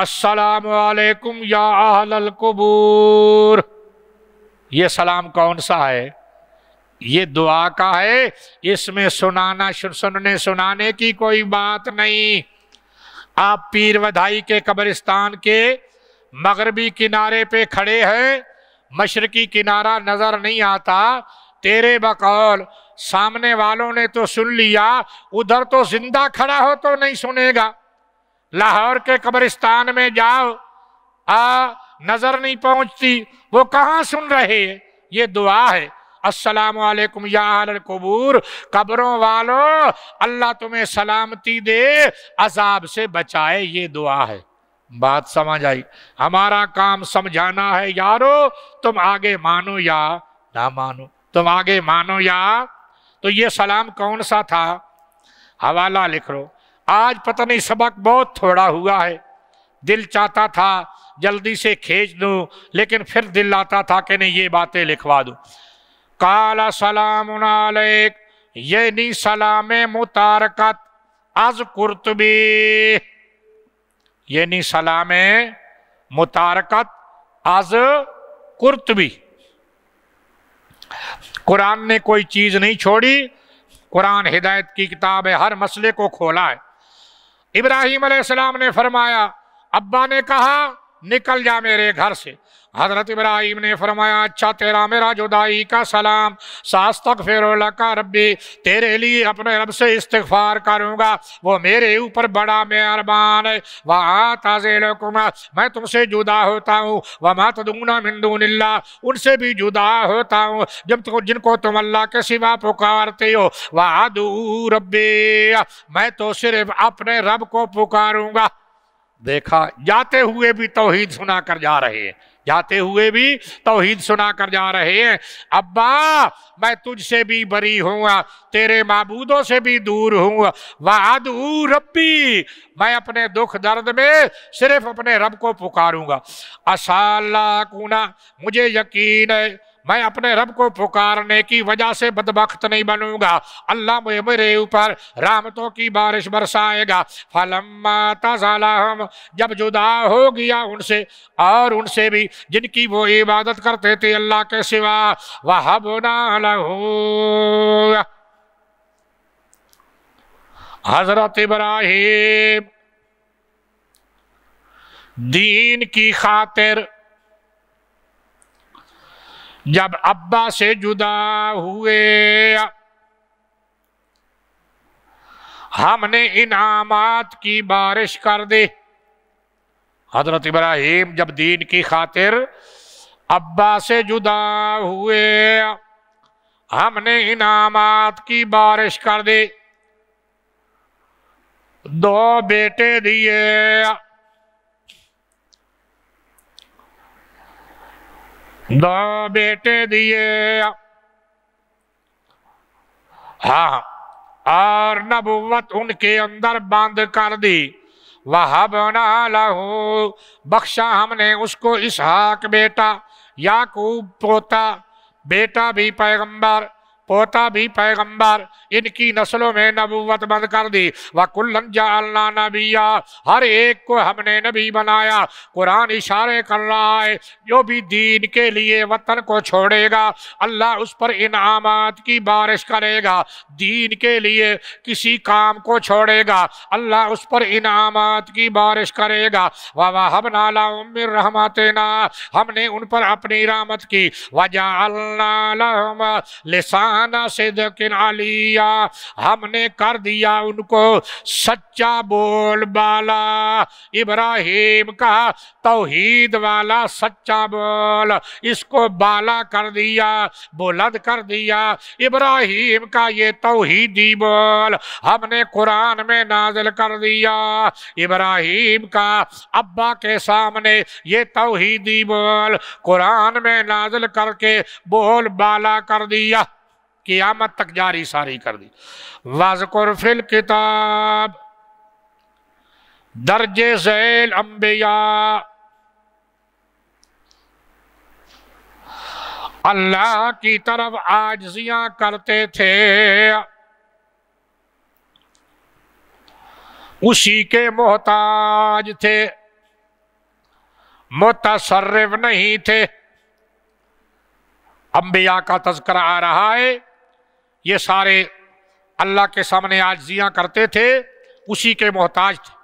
السلام علیکم یا اہل القبور یہ سلام کون سا ہے یہ دعا کا ہے اس میں سنانا سننے سنانے کی کوئی بات نہیں آپ پیر ودائی کے قبرستان کے مغربی کنارے پہ کھڑے ہیں مشرقی کنارہ نظر نہیں آتا تیرے بقول سامنے والوں نے تو سن لیا ادھر تو زندہ کھڑا ہو تو نہیں سنے گا لاہور کے قبرستان میں جاؤ آ نظر نہیں پہنچتی وہ کہاں سن رہے یہ دعا ہے السلام علیکم یا آل القبور قبروں والو اللہ تمہیں سلامتی دے عذاب سے بچائے یہ دعا ہے بات سمجھ آئی ہمارا کام سمجھانا ہے یارو تم آگے مانو یا نہ مانو تم آگے مانو یا تو یہ سلام کون سا تھا حوالہ لکھ رو آج پتہ نہیں سبق بہت تھوڑا ہوا ہے دل چاہتا تھا جلدی سے کھیج دوں لیکن پھر دل آتا تھا کہ نہیں یہ باتیں لکھوا دوں کالا سلام علیک یعنی سلام متارکت از کرتبی یعنی سلام متارکت از کرتبی قرآن نے کوئی چیز نہیں چھوڑی قرآن ہدایت کی کتاب ہے ہر مسئلے کو کھولا ہے ابراہیم علیہ السلام نے فرمایا ابا نے کہا نکل جا میرے گھر سے حضرت ابراہیم نے فرمایا اچھا تیرا میرا جدائی کا سلام لکا ربی تیرے لیے اپنے رب سے استغفار کروں گا وہ میرے اوپر بڑا مہربان ہے وہاں سے جدا ہوتا ہوں اللہ ان سے بھی جدا ہوتا ہوں جب جن کو تم اللہ کے سوا پکارتے ہو وہ ادو ربی میں تو صرف اپنے رب کو پکاروں گا دیکھا جاتے ہوئے بھی توحید سنا کر جا رہے ہیں جاتے ہوئے بھی توحید سنا کر جا رہے ہیں ابا میں تجھ سے بھی بری ہوں تیرے معبودوں سے بھی دور ہوں گا واد ربی میں اپنے دکھ درد میں صرف اپنے رب کو پکاروں گا اَسَالَّا کونا مجھے یقین ہے میں اپنے رب کو پکارنے کی وجہ سے بدبخت نہیں بنوں گا اللہ مجھے میرے اوپر رحمتوں کی بارش برسائے گا تزالہم جب جدا ہو گیا ان سے اور ان سے بھی جن کی وہ عبادت کرتے تھے اللہ کے سوا وب لَهُ حضرت ابراہیم دین کی خاطر جب ابا سے جدا ہوئے ہم نے انعامات کی بارش کر دی حضرت ابراہیم جب دین کی خاطر ابا سے جدا ہوئے ہم نے انعامات کی بارش کر دی دو بیٹے دیے دو بیٹے دیے ہاں اور نبوت ان کے اندر باندھ کر دی وَحَبْنَا لَهُ بخشا ہم نے اس کو اسحاق بیٹا یاکوب پوتا بیٹا بھی پیغمبر پوتا بھی پیغمبر ان کی نسلوں میں نبوت بند کر دی وَكُلَّنْ جَعَلْنَا نَبِيًّا ہر ایک کو ہم نے نبی بنایا قرآن اشارے کر رہا ہے جو بھی دین کے لیے وطن کو چھوڑے گا اللہ اس پر انعامات کی بارش کرے گا دین کے لیے کسی کام کو چھوڑے گا اللہ اس پر انعامات کی بارش کرے گا وَوَحَبْنَا لَا اُمِّرْ رَحْمَتِنَا ہم نے ان پر اپنی رحمت کی وَجَعَلْنَا لَهُمَ لِسَانَ کانا صدقن علیہ ہم نے کر دیا ان کو سچا بول بالا ابراہیم کا توحید والا سچا بول اس کو بالا کر دیا بلد کر دیا ابراہیم کا یہ توحیدی بول ہم نے قرآن میں نازل کر دیا ابراہیم کا اببہ کے سامنے یہ توحیدی بول قرآن میں نازل کر کے بول بالا کر دیا قیامت تک جاری ساری کر دی واضح کتاب درجے انبیاء اللہ کی طرف آجزیاں کرتے تھے اسی کے محتاج تھے متصرف نہیں تھے انبیاء کا تذکرہ آ رہا ہے یہ سارے اللہ کے سامنے آجزیاں کرتے تھے اسی کے محتاج تھے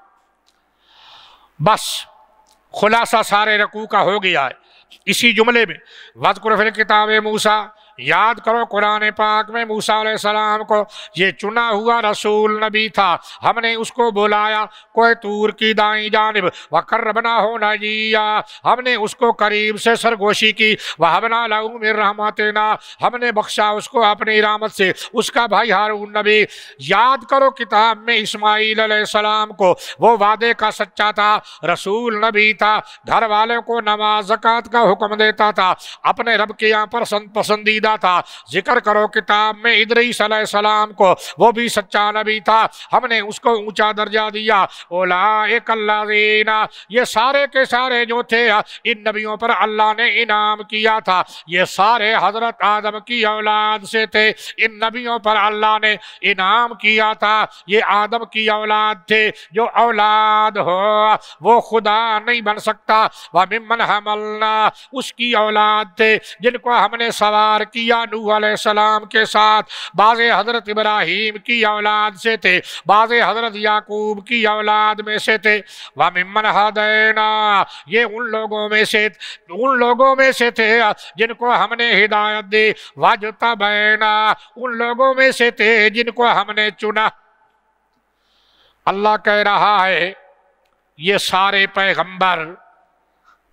بس خلاصہ سارے رکوع کا ہو گیا ہے اسی جملے میں وزقرف کتاب موسا یاد کرو قرآن پاک میں موسیٰ علیہ السلام کو یہ چنا ہوا رسول نبی تھا ہم نے اس کو بلایا کوئی تور کی دائیں جانب وکربنا ہو نے اس کو قریب سے سرگوشی کی وہ لہو میر نا ہم نے بخشا اس کو اپنی رحمت سے اس کا بھائی حارون نبی یاد کرو کتاب میں اسماعیل علیہ السلام کو وہ وعدے کا سچا تھا رسول نبی تھا گھر والوں کو نماز زکاة کا حکم دیتا تھا اپنے رب یہاں پر پسندیدہ تھا ذکر کرو کتاب میں ادریس علیہ السلام کو وہ بھی سچا نبی تھا ہم نے اس کو اونچا درجہ دیا اولائک یہ سارے کے سارے جو تھے ان نبیوں پر اللہ نے انعام کیا تھا یہ سارے حضرت آدم کی اولاد سے تھے ان نبیوں پر اللہ نے انعام کیا تھا یہ آدم کی اولاد تھے جو اولاد ہو وہ خدا نہیں بن سکتا وَمِمَّنْ حَمَلْنَا اس کی اولاد تھے جن کو ہم نے سوار کیا کیا نوح علیہ السلام کے ساتھ بعض حضرت ابراہیم کی اولاد سے تھے بعض حضرت یعقوب کی اولاد میں سے تھے وَمِمَّنْ حَدَيْنَا یہ ان لوگوں میں سے ان لوگوں میں سے تھے جن کو ہم نے ہدایت دی وَجْتَبَيْنَا ان لوگوں میں سے تھے جن کو ہم نے چنا اللہ کہہ رہا ہے یہ سارے پیغمبر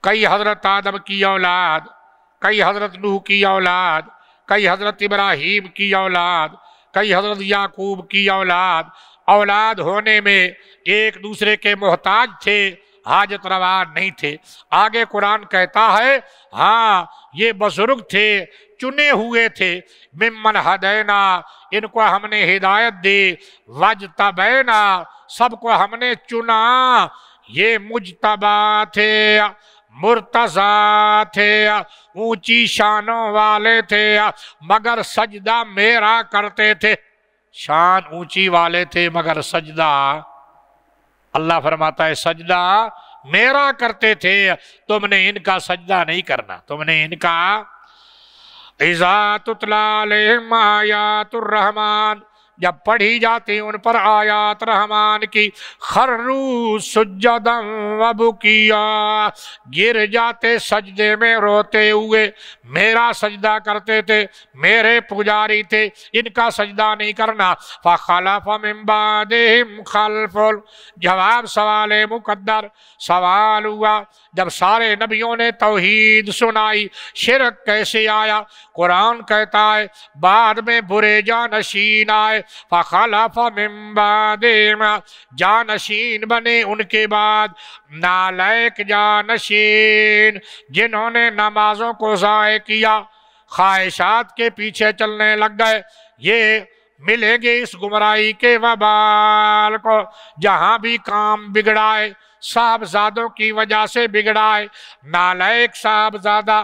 کئی حضرت آدم کی اولاد کئی حضرت نوح کی اولاد کئی حضرت ابراہیم کی اولاد کئی حضرت یعقوب کی اولاد اولاد ہونے میں ایک دوسرے کے محتاج تھے حاجت روان نہیں تھے آگے قرآن کہتا ہے ہاں یہ بزرگ تھے چنے ہوئے تھے ممن حدینا ان کو ہم نے ہدایت دی وجتبینا سب کو ہم نے چنا یہ مجتبہ تھے تھے اونچی شانوں والے تھے مگر سجدہ میرا کرتے تھے شان اونچی والے تھے مگر سجدہ اللہ فرماتا ہے سجدہ میرا کرتے تھے تم نے ان کا سجدہ نہیں کرنا تم نے ان کا آیَاتُ الرَّحْمَانِ جب پڑھی جاتی ان پر آیات رحمان کی خرو سجدم وبو کیا گر جاتے سجدے میں روتے ہوئے میرا سجدہ کرتے تھے میرے پجاری تھے ان کا سجدہ نہیں کرنا بعدہم خلف جواب سوال مقدر سوال ہوا جب سارے نبیوں نے توحید سنائی شرک کیسے آیا قرآن کہتا ہے بعد میں برے جانشین آئے بعدیم جانشین بنے ان کے بعد جانشین جنہوں نے نمازوں کو ضائع کیا خواہشات کے پیچھے چلنے لگ گئے یہ ملیں گے اس گمراہی کے وبال کو جہاں بھی کام بگڑائے صاحبزادوں کی وجہ سے بگڑائے نالیک صاحبزادہ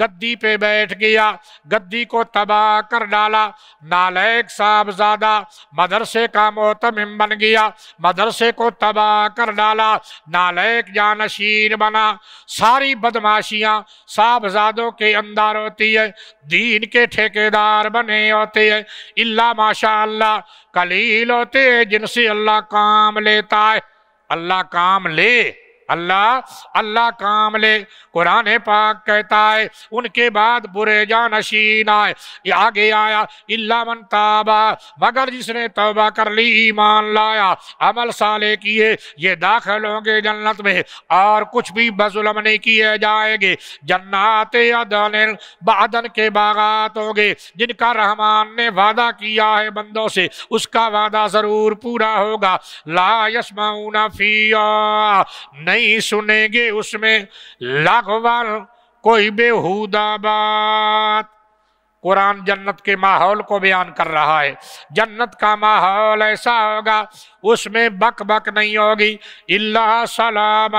گدی پہ بیٹھ گیا گدی کو تباہ کر ڈالا نالیک صاحبزادہ مدرسے کا موتمم بن گیا مدرسے کو تباہ کر ڈالا نالیک جانشین بنا ساری بدماشیاں صاحبزادوں کے اندر ہوتی ہے دین کے ٹھیکے دار بنے ہوتے ہیں اللہ ماشاء اللہ کلیل ہوتے ہیں جن سے اللہ کام لیتا ہے اللہ کام لے اللہ اللہ کام لے قرآن پاک کہتا ہے ان کے بعد برے جانشین آگے آیا اللہ من مگر جس نے توبہ کر لی ایمان لایا عمل صالح کیے یہ داخل ہوں گے جنت میں اور کچھ بھی بظلم نہیں کیے جائے گے جنات عدن بعدن کے باغات ہوں گے جن کا رحمان نے وعدہ کیا ہے بندوں سے اس کا وعدہ ضرور پورا ہوگا لا لاس نہیں نہیں سنے گے اس میں لگوار کوئی بے حودا بات قرآن جنت کے ماحول کو بیان کر رہا ہے جنت کا ماحول ایسا ہوگا اس میں بک بک نہیں ہوگی اللہ سلام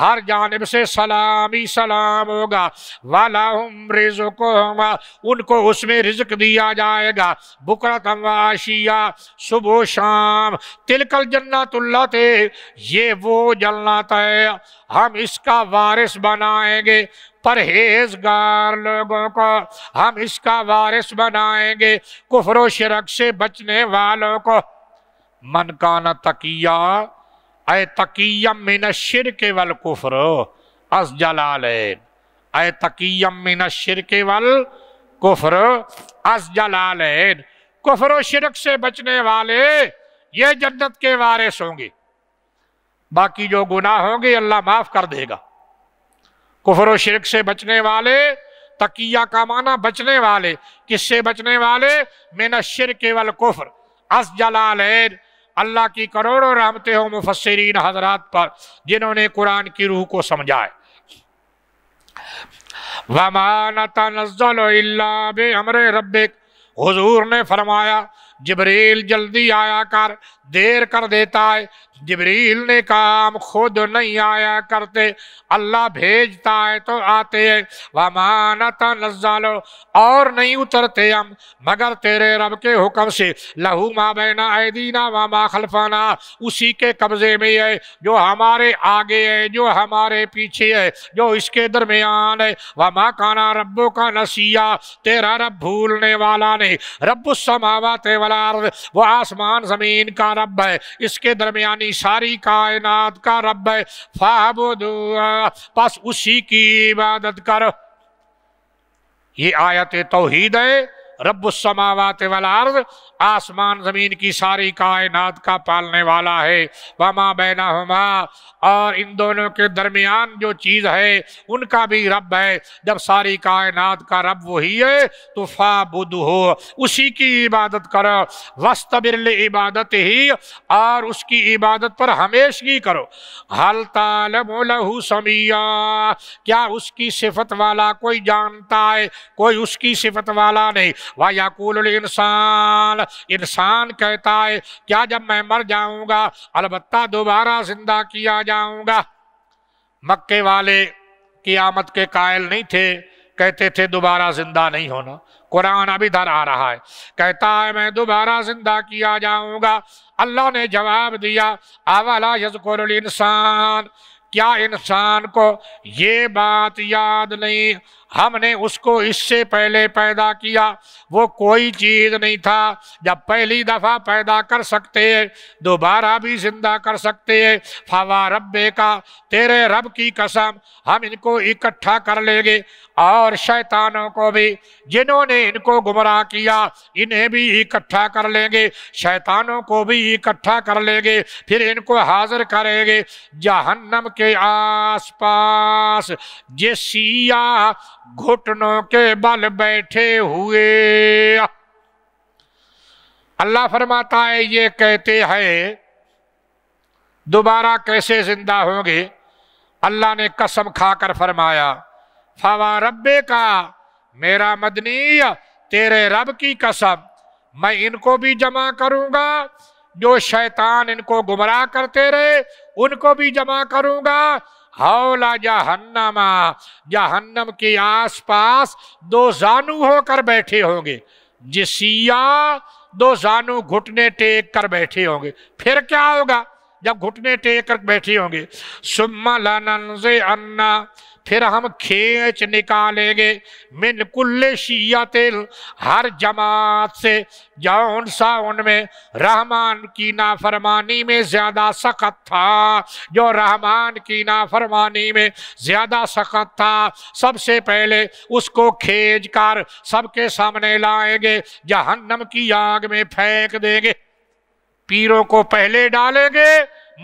ہر جانب سے سلامی سلام ہوگا والا ہوگا ان کو اس میں رزق دیا جائے گا بکرت عماشیا صبح و شام تلکل جنت اللہ تے یہ وہ جنت ہے ہم اس کا وارث بنائیں گے پرہیزگار لوگوں کو ہم اس کا وارث بنائیں گے کفر و شرک سے بچنے والوں کو من تقیہ اے تقیم من الشرک والکفر از جلالین اے تقیم من الشرک والکفر از جلالین کفر و شرک سے بچنے والے یہ جنت کے وارث ہوں گے باقی جو گناہ ہوں گے اللہ معاف کر دے گا کفر و شرک سے بچنے والے تقیہ کا معنی بچنے والے کس سے بچنے والے من الشرک والکفر از جلالین اللہ کی کروڑوں رحمتیں ہو مفسرین حضرات پر جنہوں نے قرآن کی روح کو سمجھائے رب حضور نے فرمایا جبریل جلدی آیا کر دیر کر دیتا ہے جبریل نے کام خود نہیں آیا کرتے اللہ بھیجتا ہے تو آتے ہیں وہ نزالو اور نہیں اترتے ہم مگر تیرے رب کے حکم سے لہو بینا اے دینا واما خلفانا اسی کے قبضے میں ہے جو ہمارے آگے ہے جو ہمارے پیچھے ہے جو اس کے درمیان ہے وہ کانا ربو کا نسیہ تیرا رب بھولنے والا نہیں رب السماوات والارض وہ آسمان زمین کا رب ہے اس کے درمیانی ساری کائنات کا رب ہے فابدو پس اسی کی عبادت کر یہ آیت توحید ہے رب السماوات والارض آسمان زمین کی ساری کائنات کا پالنے والا ہے وما بینہما اور ان دونوں کے درمیان جو چیز ہے ان کا بھی رب ہے جب ساری کائنات کا رب وہی ہے تو فا ہو اسی کی عبادت کرو وستبر بل عبادت ہی اور اس کی عبادت پر ہمیشگی کرو حل تالم لہو سمیہ کیا اس کی صفت والا کوئی جانتا ہے کوئی اس کی صفت والا نہیں وہ یقول انسان انسان کہتا ہے کیا جب میں مر جاؤں گا البتہ دوبارہ زندہ کیا جاؤں گا مکے والے قیامت کے قائل نہیں تھے کہتے تھے دوبارہ زندہ نہیں ہونا قرآن ابھی در آ رہا ہے کہتا ہے میں دوبارہ زندہ کیا جاؤں گا اللہ نے جواب دیا اولا یذکر الانسان کیا انسان کو یہ بات یاد نہیں ہم نے اس کو اس سے پہلے پیدا کیا وہ کوئی چیز نہیں تھا جب پہلی دفعہ پیدا کر سکتے ہیں دوبارہ بھی زندہ کر سکتے ہیں فوا رب کا تیرے رب کی قسم ہم ان کو اکٹھا کر لیں گے اور شیطانوں کو بھی جنہوں نے ان کو گمراہ کیا انہیں بھی اکٹھا کر لیں گے شیطانوں کو بھی اکٹھا کر لیں گے پھر ان کو حاضر کریں گے جہنم کے آس پاس جسیا گھٹنوں کے بل بیٹھے ہوئے اللہ فرماتا ہے یہ کہتے ہیں دوبارہ کیسے زندہ ہوں گے اللہ نے قسم کھا کر فرمایا فوا رب کا میرا مدنی تیرے رب کی قسم میں ان کو بھی جمع کروں گا جو شیطان ان کو گمراہ کرتے رہے ان کو بھی جمع کروں گا ہولا جہنم جہنم کے آس پاس دو زانو ہو کر بیٹھے ہوں گے جسیا دو زانو گھٹنے ٹیک کر بیٹھے ہوں گے پھر کیا ہوگا جب گھٹنے ٹیک کر بیٹھے ہوں گے سما ل پھر ہم کھینچ نکالیں گے من کل شیعہ تل ہر جماعت سے جو سا ان میں رحمان کی نافرمانی میں زیادہ سخت تھا جو رحمان کی نافرمانی میں زیادہ سخت تھا سب سے پہلے اس کو کھیج کر سب کے سامنے لائیں گے جہنم کی آگ میں پھینک دیں گے پیروں کو پہلے ڈالیں گے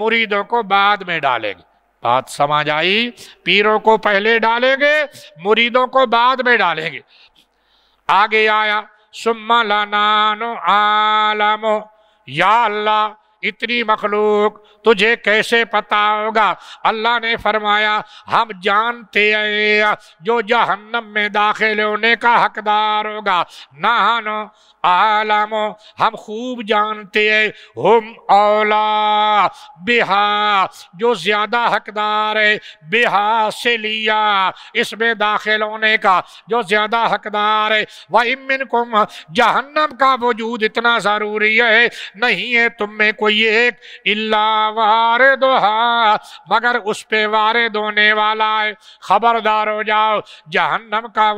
مریدوں کو بعد میں ڈالیں گے بات سمجھ آئی پیروں کو پہلے ڈالیں گے مریدوں کو بعد میں ڈالیں گے آگے آیا سم لو آل یا اللہ اتنی مخلوق تجھے کیسے پتا ہوگا اللہ نے فرمایا ہم جانتے ہیں جو جہنم میں داخل ہونے کا حقدار ہوگا نہانو عالمو ہم خوب جانتے ہیں ہم اولا بہا جو زیادہ حقدار ہے بہا سے لیا اس میں داخل ہونے کا جو زیادہ حقدار ہے وہ امن کم جہنم کا وجود اتنا ضروری ہے نہیں ہے تم میں کوئی کوئی ایک اللہ واردہا مگر اس پہ وارد ہونے والا ہے خبردار ہو جاؤ جہنم کا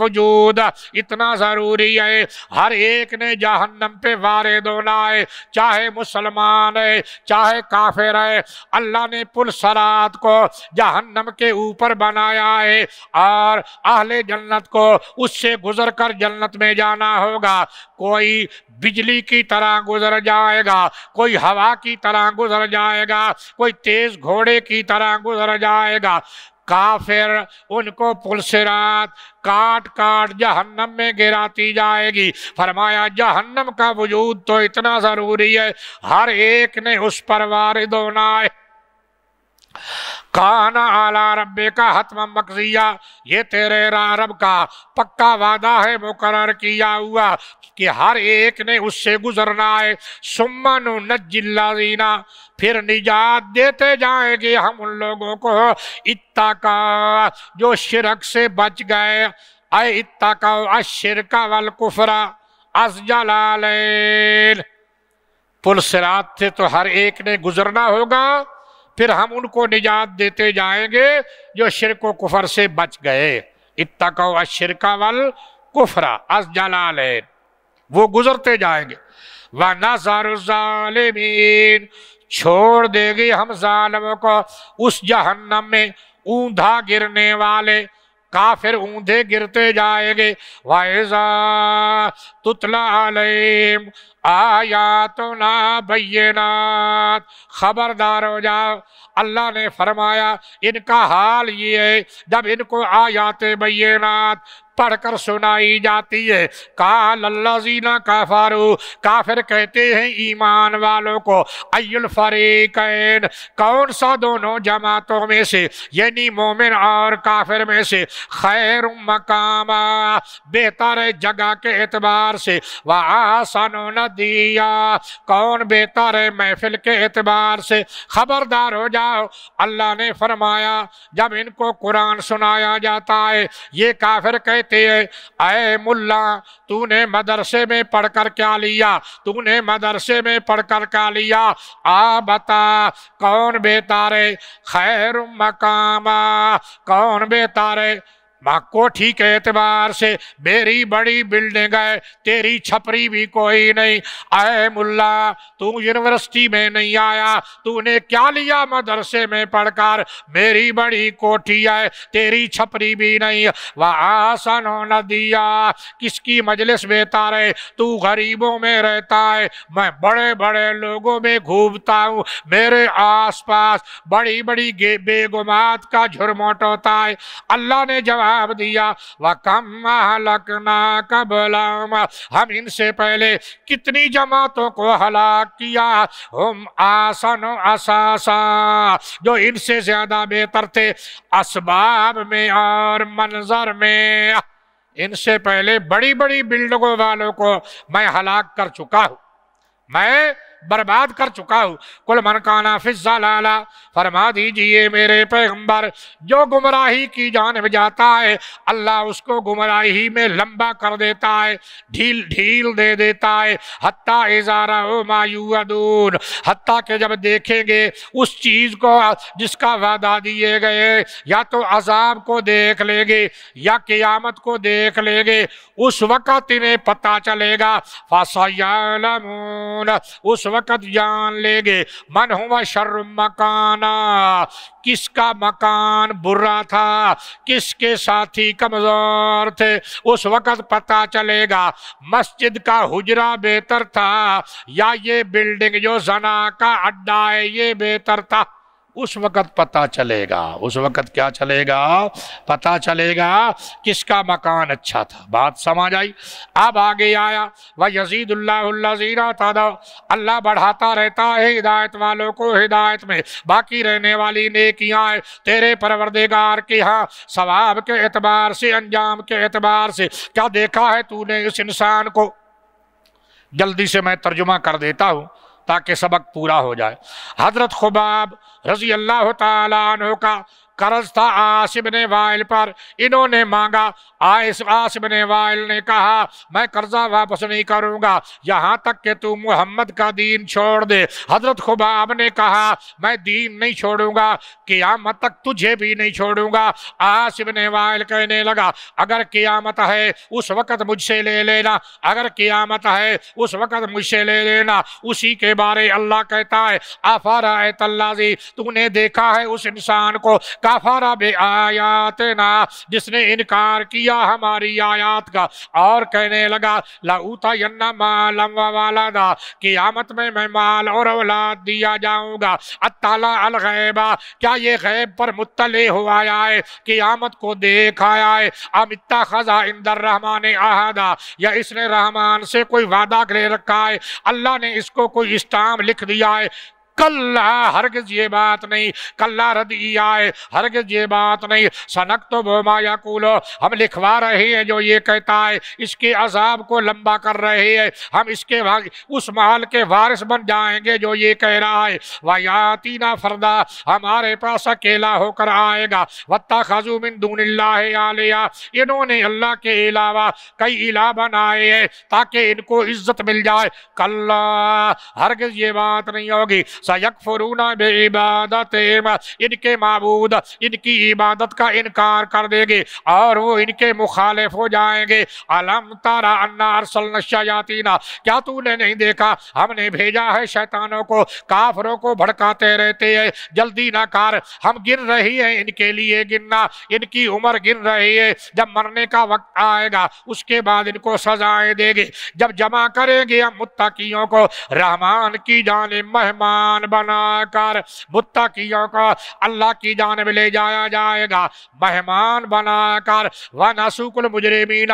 وجود اتنا ضروری ہے ہر ایک نے جہنم پہ وارد ہونا ہے چاہے مسلمان ہے چاہے کافر ہے اللہ نے پل سرات کو جہنم کے اوپر بنایا ہے اور اہل جنت کو اس سے گزر کر جنت میں جانا ہوگا کوئی بجلی کی طرح گزر جائے گا کوئی کوئی ہوا کی طرح گزر جائے گا کوئی تیز گھوڑے کی طرح گزر جائے گا کافر ان کو پلسرات کاٹ کاٹ جہنم میں گراتی جائے گی فرمایا جہنم کا وجود تو اتنا ضروری ہے ہر ایک نے اس پر وارد ہونا ہے کانا آلہ رب کا حتم مقضیہ یہ تیرے رب کا پکا وعدہ ہے مقرر کیا ہوا کہ ہر ایک نے اس سے گزرنا ہے سمن نج اللہ زینا پھر نجات دیتے جائیں گے ہم ان لوگوں کو اتاکا جو شرک سے بچ گئے اے اتاکا الشرک والکفر از جلالین پل سرات سے تو ہر ایک نے گزرنا ہوگا پھر ہم ان کو نجات دیتے جائیں گے جو شرک و کفر سے بچ گئے اتقو الشرک والکفر از جلالین وہ گزرتے جائیں گے وَنَظَرُ الظَّالِمِينَ چھوڑ دے گی ہم ظالموں کو اس جہنم میں اوندھا گرنے والے کافر اوندھے گرتے جائے گے وَعِذَا تُتْلَ عَلَيْمُ آیاتنا نا بینات خبردار ہو جاؤ اللہ نے فرمایا ان کا حال یہ ہے جب ان کو آیات بینات پڑھ کر سنائی جاتی ہے کال اللہ زینا کافارو کافر کہتے ہیں ایمان والوں کو ای الفریقین کون سا دونوں جماعتوں میں سے یعنی مومن اور کافر میں سے خیر مقامہ بہتر ہے جگہ کے اعتبار سے وہ آسنونت دیا کون بہتر ہے محفل کے اعتبار سے خبردار ہو جاؤ اللہ نے فرمایا جب ان کو قرآن سنایا جاتا ہے یہ کافر کہتے ہیں اے ملا تو نے مدرسے میں پڑھ کر کیا لیا تو نے مدرسے میں پڑھ کر کیا لیا آ بتا کون بہتر ہے خیر مقامہ کون بہتر ہے ماں کوٹھی کے اعتبار سے میری بڑی بلڈنگ ہے تیری چھپری بھی کوئی نہیں اے ملا تو یونیورسٹی میں نہیں آیا تو نے کیا لیا مدرسے میں پڑھ کر میری بڑی کوٹھی ہے تیری چھپری بھی نہیں وہ آسن نہ دیا کس کی مجلس میں تارے تو غریبوں میں رہتا ہے میں بڑے بڑے لوگوں میں گھومتا ہوں میرے آس پاس بڑی بڑی بے گمات کا جھرموٹ ہوتا ہے اللہ نے جواب جواب دیا وَكَمَّ حَلَقْنَا قَبْلَهُمْ ہم ان سے پہلے کتنی جماعتوں کو ہلاک کیا ہم آسن اساسا جو ان سے زیادہ بہتر تھے اسباب میں اور منظر میں ان سے پہلے بڑی بڑی بلڈگوں والوں کو میں ہلاک کر چکا ہوں میں برباد کر چکا ہوں کل من کانا فضا الزلالہ فرما دیجئے میرے پیغمبر جو گمراہی کی جانب جاتا ہے اللہ اس کو گمراہی میں لمبا کر دیتا ہے ڈھیل ڈھیل دے دیتا ہے کہ جب دیکھیں گے اس چیز کو جس کا وعدہ دیے گئے یا تو عذاب کو دیکھ لے گے یا قیامت کو دیکھ لے گے اس وقت انہیں پتہ چلے گا فَسَيَعْلَمُونَ اس وقت جان لے مکانا کس کا مکان برا تھا کس کے ساتھی کمزور تھے اس وقت پتا چلے گا مسجد کا حجرہ بہتر تھا یا یہ بلڈنگ جو زنا کا اڈا ہے یہ بہتر تھا اس وقت پتا چلے گا اس وقت کیا چلے گا پتا چلے گا کس کا مکان اچھا تھا بات سمجھ آئی اب آگے آیا اللہ بڑھاتا رہتا ہے ہدایت والوں کو ہدایت میں باقی رہنے والی نیکیاں کیا تیرے پروردگار کے ہاں ثواب کے اعتبار سے انجام کے اعتبار سے کیا دیکھا ہے تو نے اس انسان کو جلدی سے میں ترجمہ کر دیتا ہوں تاکہ سبق پورا ہو جائے حضرت خباب رضی اللہ تعالیٰ عنہ کا قرض تھا آصب نے انہوں نے مانگا آئس آس بن وائل نے کہا میں قرضہ واپس نہیں کروں گا یہاں تک کہ تو محمد کا دین چھوڑ دے حضرت خباب نے کہا میں دین نہیں چھوڑوں گا قیامت تک تجھے بھی نہیں چھوڑوں گا آس بن وائل کہنے لگا اگر قیامت ہے اس وقت مجھ سے لے لینا اگر قیامت ہے اس وقت مجھ سے لے لینا اسی کے بارے اللہ کہتا ہے آفارائے اللہ جی تو نے دیکھا ہے اس انسان کو کافارہ بے آیاتنا جس نے انکار کیا ہماری آیات کا اور کہنے لگا لَعُوتَ يَنَّ مَالَمْ وَوَالَدَا قیامت میں میں مال اور اولاد دیا جاؤں گا اتالا الغیبہ کیا یہ غیب پر متلع ہو آیا ہے قیامت کو دیکھ آیا ہے ام اتخذا اندر رحمان احدہ یا اس نے رحمان سے کوئی وعدہ لے رکھا ہے اللہ نے اس کو کوئی اسٹام لکھ دیا ہے کلّہ ہرگز یہ بات نہیں کلّہ ردی آئے ہرگز یہ بات نہیں سنک تو یا کولو ہم لکھوا رہے ہیں جو یہ کہتا ہے اس کے عذاب کو لمبا کر رہے ہیں ہم اس کے اس محل کے وارث بن جائیں گے جو یہ کہہ رہا ہے وایاتی نا ہمارے پاس اکیلا ہو کر آئے گا من دون اللہ علیہ انہوں نے اللہ کے علاوہ کئی علا بنائے ہیں تاکہ ان کو عزت مل جائے کلّہ ہرگز یہ بات نہیں ہوگی بے عبادت ان کے معبود ان کی عبادت کا انکار کر دے گے اور وہ ان کے مخالف ہو جائیں گے کیا نے نہیں دیکھا ہم نے بھیجا ہے شیطانوں کو کافروں کو بھڑکاتے رہتے ہیں جلدی نہ کار ہم گر رہی ہیں ان کے لیے گرنا ان کی عمر گر رہی ہے جب مرنے کا وقت آئے گا اس کے بعد ان کو سزائیں دے گے جب جمع کریں گے ہم متقیوں کو رحمان کی جانے مہمان مہمان بنا کر متقیوں کو اللہ کی جانب لے جایا جائے گا مہمان بنا کر ونسوک المجرمین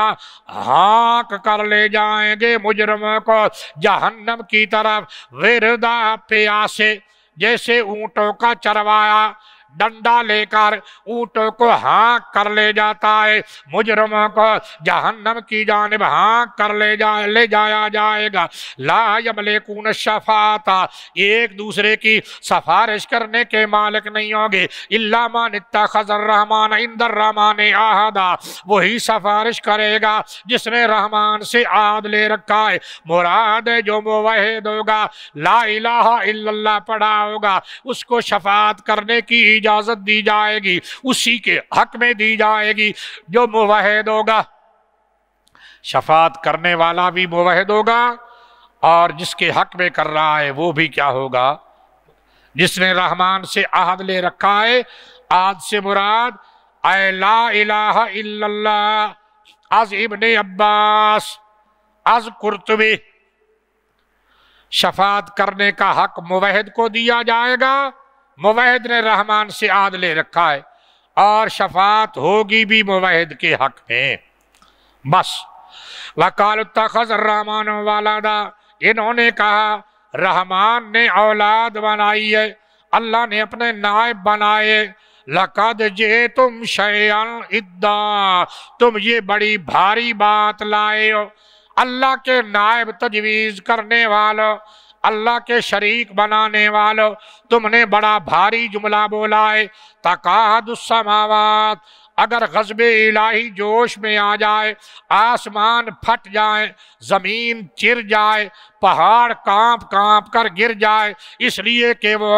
ہاک کر لے جائیں گے مجرم کو جہنم کی طرف وردہ پیاسے جیسے اونٹوں کا چروایا ڈنڈا لے کر اونٹوں کو ہاں کر لے جاتا ہے مجرموں کو جہنم کی جانب ہاں کر لے جا لے جایا جائے گا لا یبل کون ایک دوسرے کی سفارش کرنے کے مالک نہیں ہوگے اللہ من اتخذ رحمان اندر الرحمن احدہ وہی سفارش کرے گا جس نے رحمان سے عاد لے رکھا ہے مراد جو موحد ہوگا لا الہ الا اللہ پڑھا ہوگا اس کو شفاعت کرنے کی اجازت اجازت دی جائے گی اسی کے حق میں دی جائے گی جو موحد ہوگا شفاعت کرنے والا بھی موحد ہوگا اور جس کے حق میں کر رہا ہے وہ بھی کیا ہوگا جس نے رحمان سے عہد لے رکھا ہے آج سے مراد اے لا الہ الا اللہ از ابن عباس از قرطبی شفاعت کرنے کا حق موحد کو دیا جائے گا موہد نے رحمان سے آدھ لے رکھا ہے اور شفاعت ہوگی بھی موہد کے حق میں بس وَقَالُ اتَّخَذَ الرَّحْمَانُ وَالَدَا انہوں نے کہا رحمان نے اولاد بنائی ہے اللہ نے اپنے نائب بنائے لَقَدْ جِئِتُمْ شَيْعَنْ اِدَّا تم یہ بڑی بھاری بات لائے ہو اللہ کے نائب تجویز کرنے والوں اللہ کے شریک بنانے والو تم نے بڑا بھاری جملہ بولا ہے السماوات اگر غزبِ الہی جوش میں آ جائے آسمان پھٹ جائے زمین چر جائے پہاڑ کانپ کانپ کر گر جائے اس لیے کہ وہ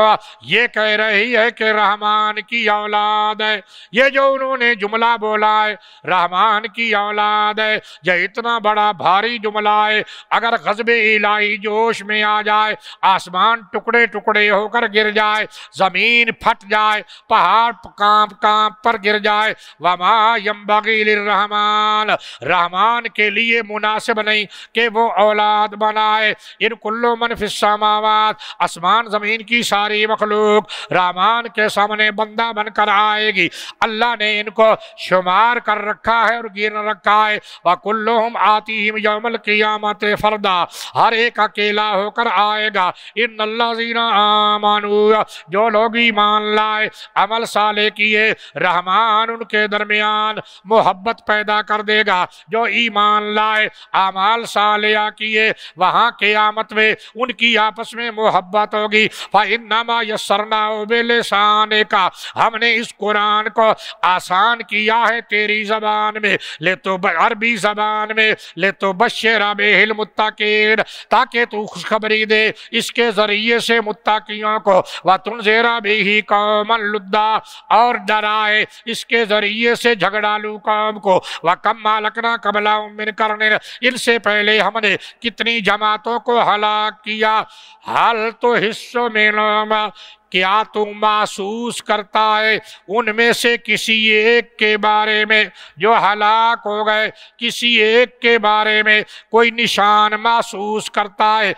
یہ کہہ رہی ہے کہ رحمان کی اولاد ہے یہ جو انہوں نے جملہ بولا ہے رحمان کی اولاد ہے یہ اتنا بڑا بھاری جملہ ہے اگر غزب الہی جوش میں آ جائے آسمان ٹکڑے ٹکڑے ہو کر گر جائے زمین پھٹ جائے پہاڑ کانپ کانپ پر گر جائے وما يَمْبَغِي لِلْرَحْمَان رحمان کے لیے مناسب نہیں کہ وہ اولاد بنائے ان کلو من فی السماوات اسمان زمین کی ساری مخلوق رامان کے سامنے بندہ بن کر آئے گی اللہ نے ان کو شمار کر رکھا ہے اور گیرن رکھا ہے وَكُلُّهُمْ آتِهِمْ يَوْمَ الْقِيَامَةِ فَرْدَا ہر ایک اکیلا ہو کر آئے گا اِنَّ اللَّذِينَ آمَنُوا جو لوگ ایمان لائے عمل صالح کیے رحمان ان کے درمیان محبت پیدا کر دے گا جو ایمان لائے عمل صالحہ کیے وہاں قیامت میں ان کی آپس میں محبت ہوگی فَإِنَّمَا يَسَّرْنَاهُ بِلِسَانِكَ ہم نے اس قرآن کو آسان کیا ہے تیری زبان میں لے تو عربی زبان میں لے تو بشر بِهِ الْمُتَّقِينَ تاکہ تو خوشخبری دے اس کے ذریعے سے متاقیوں کو وَتُنزِرَ بِهِ قَوْمًا لُدَّا اور ڈرائے اس کے ذریعے سے جھگڑالو قوم کو وَكَمَّا لَكْنَا قَبْلَا مِنْ كَرْنِنَ ان سے پہلے ہم نے کتنی جماعتوں کو ہلاک کیا حال تو حصوں میں لوما کیا تم محسوس کرتا ہے ان میں سے کسی ایک کے بارے میں جو ہلاک ہو گئے کسی ایک کے بارے میں کوئی نشان محسوس کرتا ہے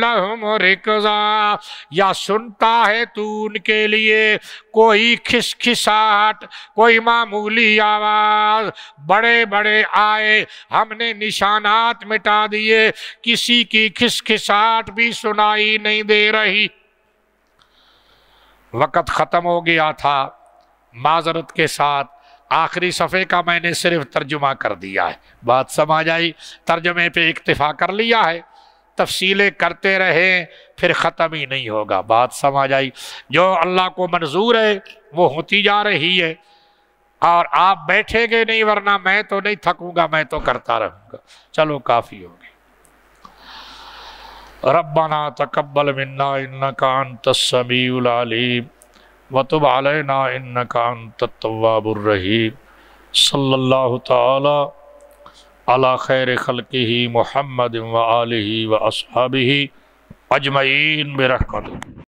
لہم رکزا یا سنتا ہے تو ان کے لیے کوئی کھسکھساٹ کوئی معمولی آواز بڑے بڑے آئے ہم نے نشانات مٹا دیے کسی کی کھسکھساٹ بھی سنائی نہیں دے رہی وقت ختم ہو گیا تھا معذرت کے ساتھ آخری صفحے کا میں نے صرف ترجمہ کر دیا ہے بات سمجھ آئی ترجمے پہ اکتفا کر لیا ہے تفصیلیں کرتے رہیں پھر ختم ہی نہیں ہوگا بات سمجھ آئی جو اللہ کو منظور ہے وہ ہوتی جا رہی ہے اور آپ بیٹھے گے نہیں ورنہ میں تو نہیں تھکوں گا میں تو کرتا رہوں گا چلو کافی ہوگی ربنا تقبل منا کان تصبی العلی و تب علیہ نا کان التواب رہیم صلی اللہ تعالی علا خیر خلق ہی محمد علی و اسحابی اجمعین برقل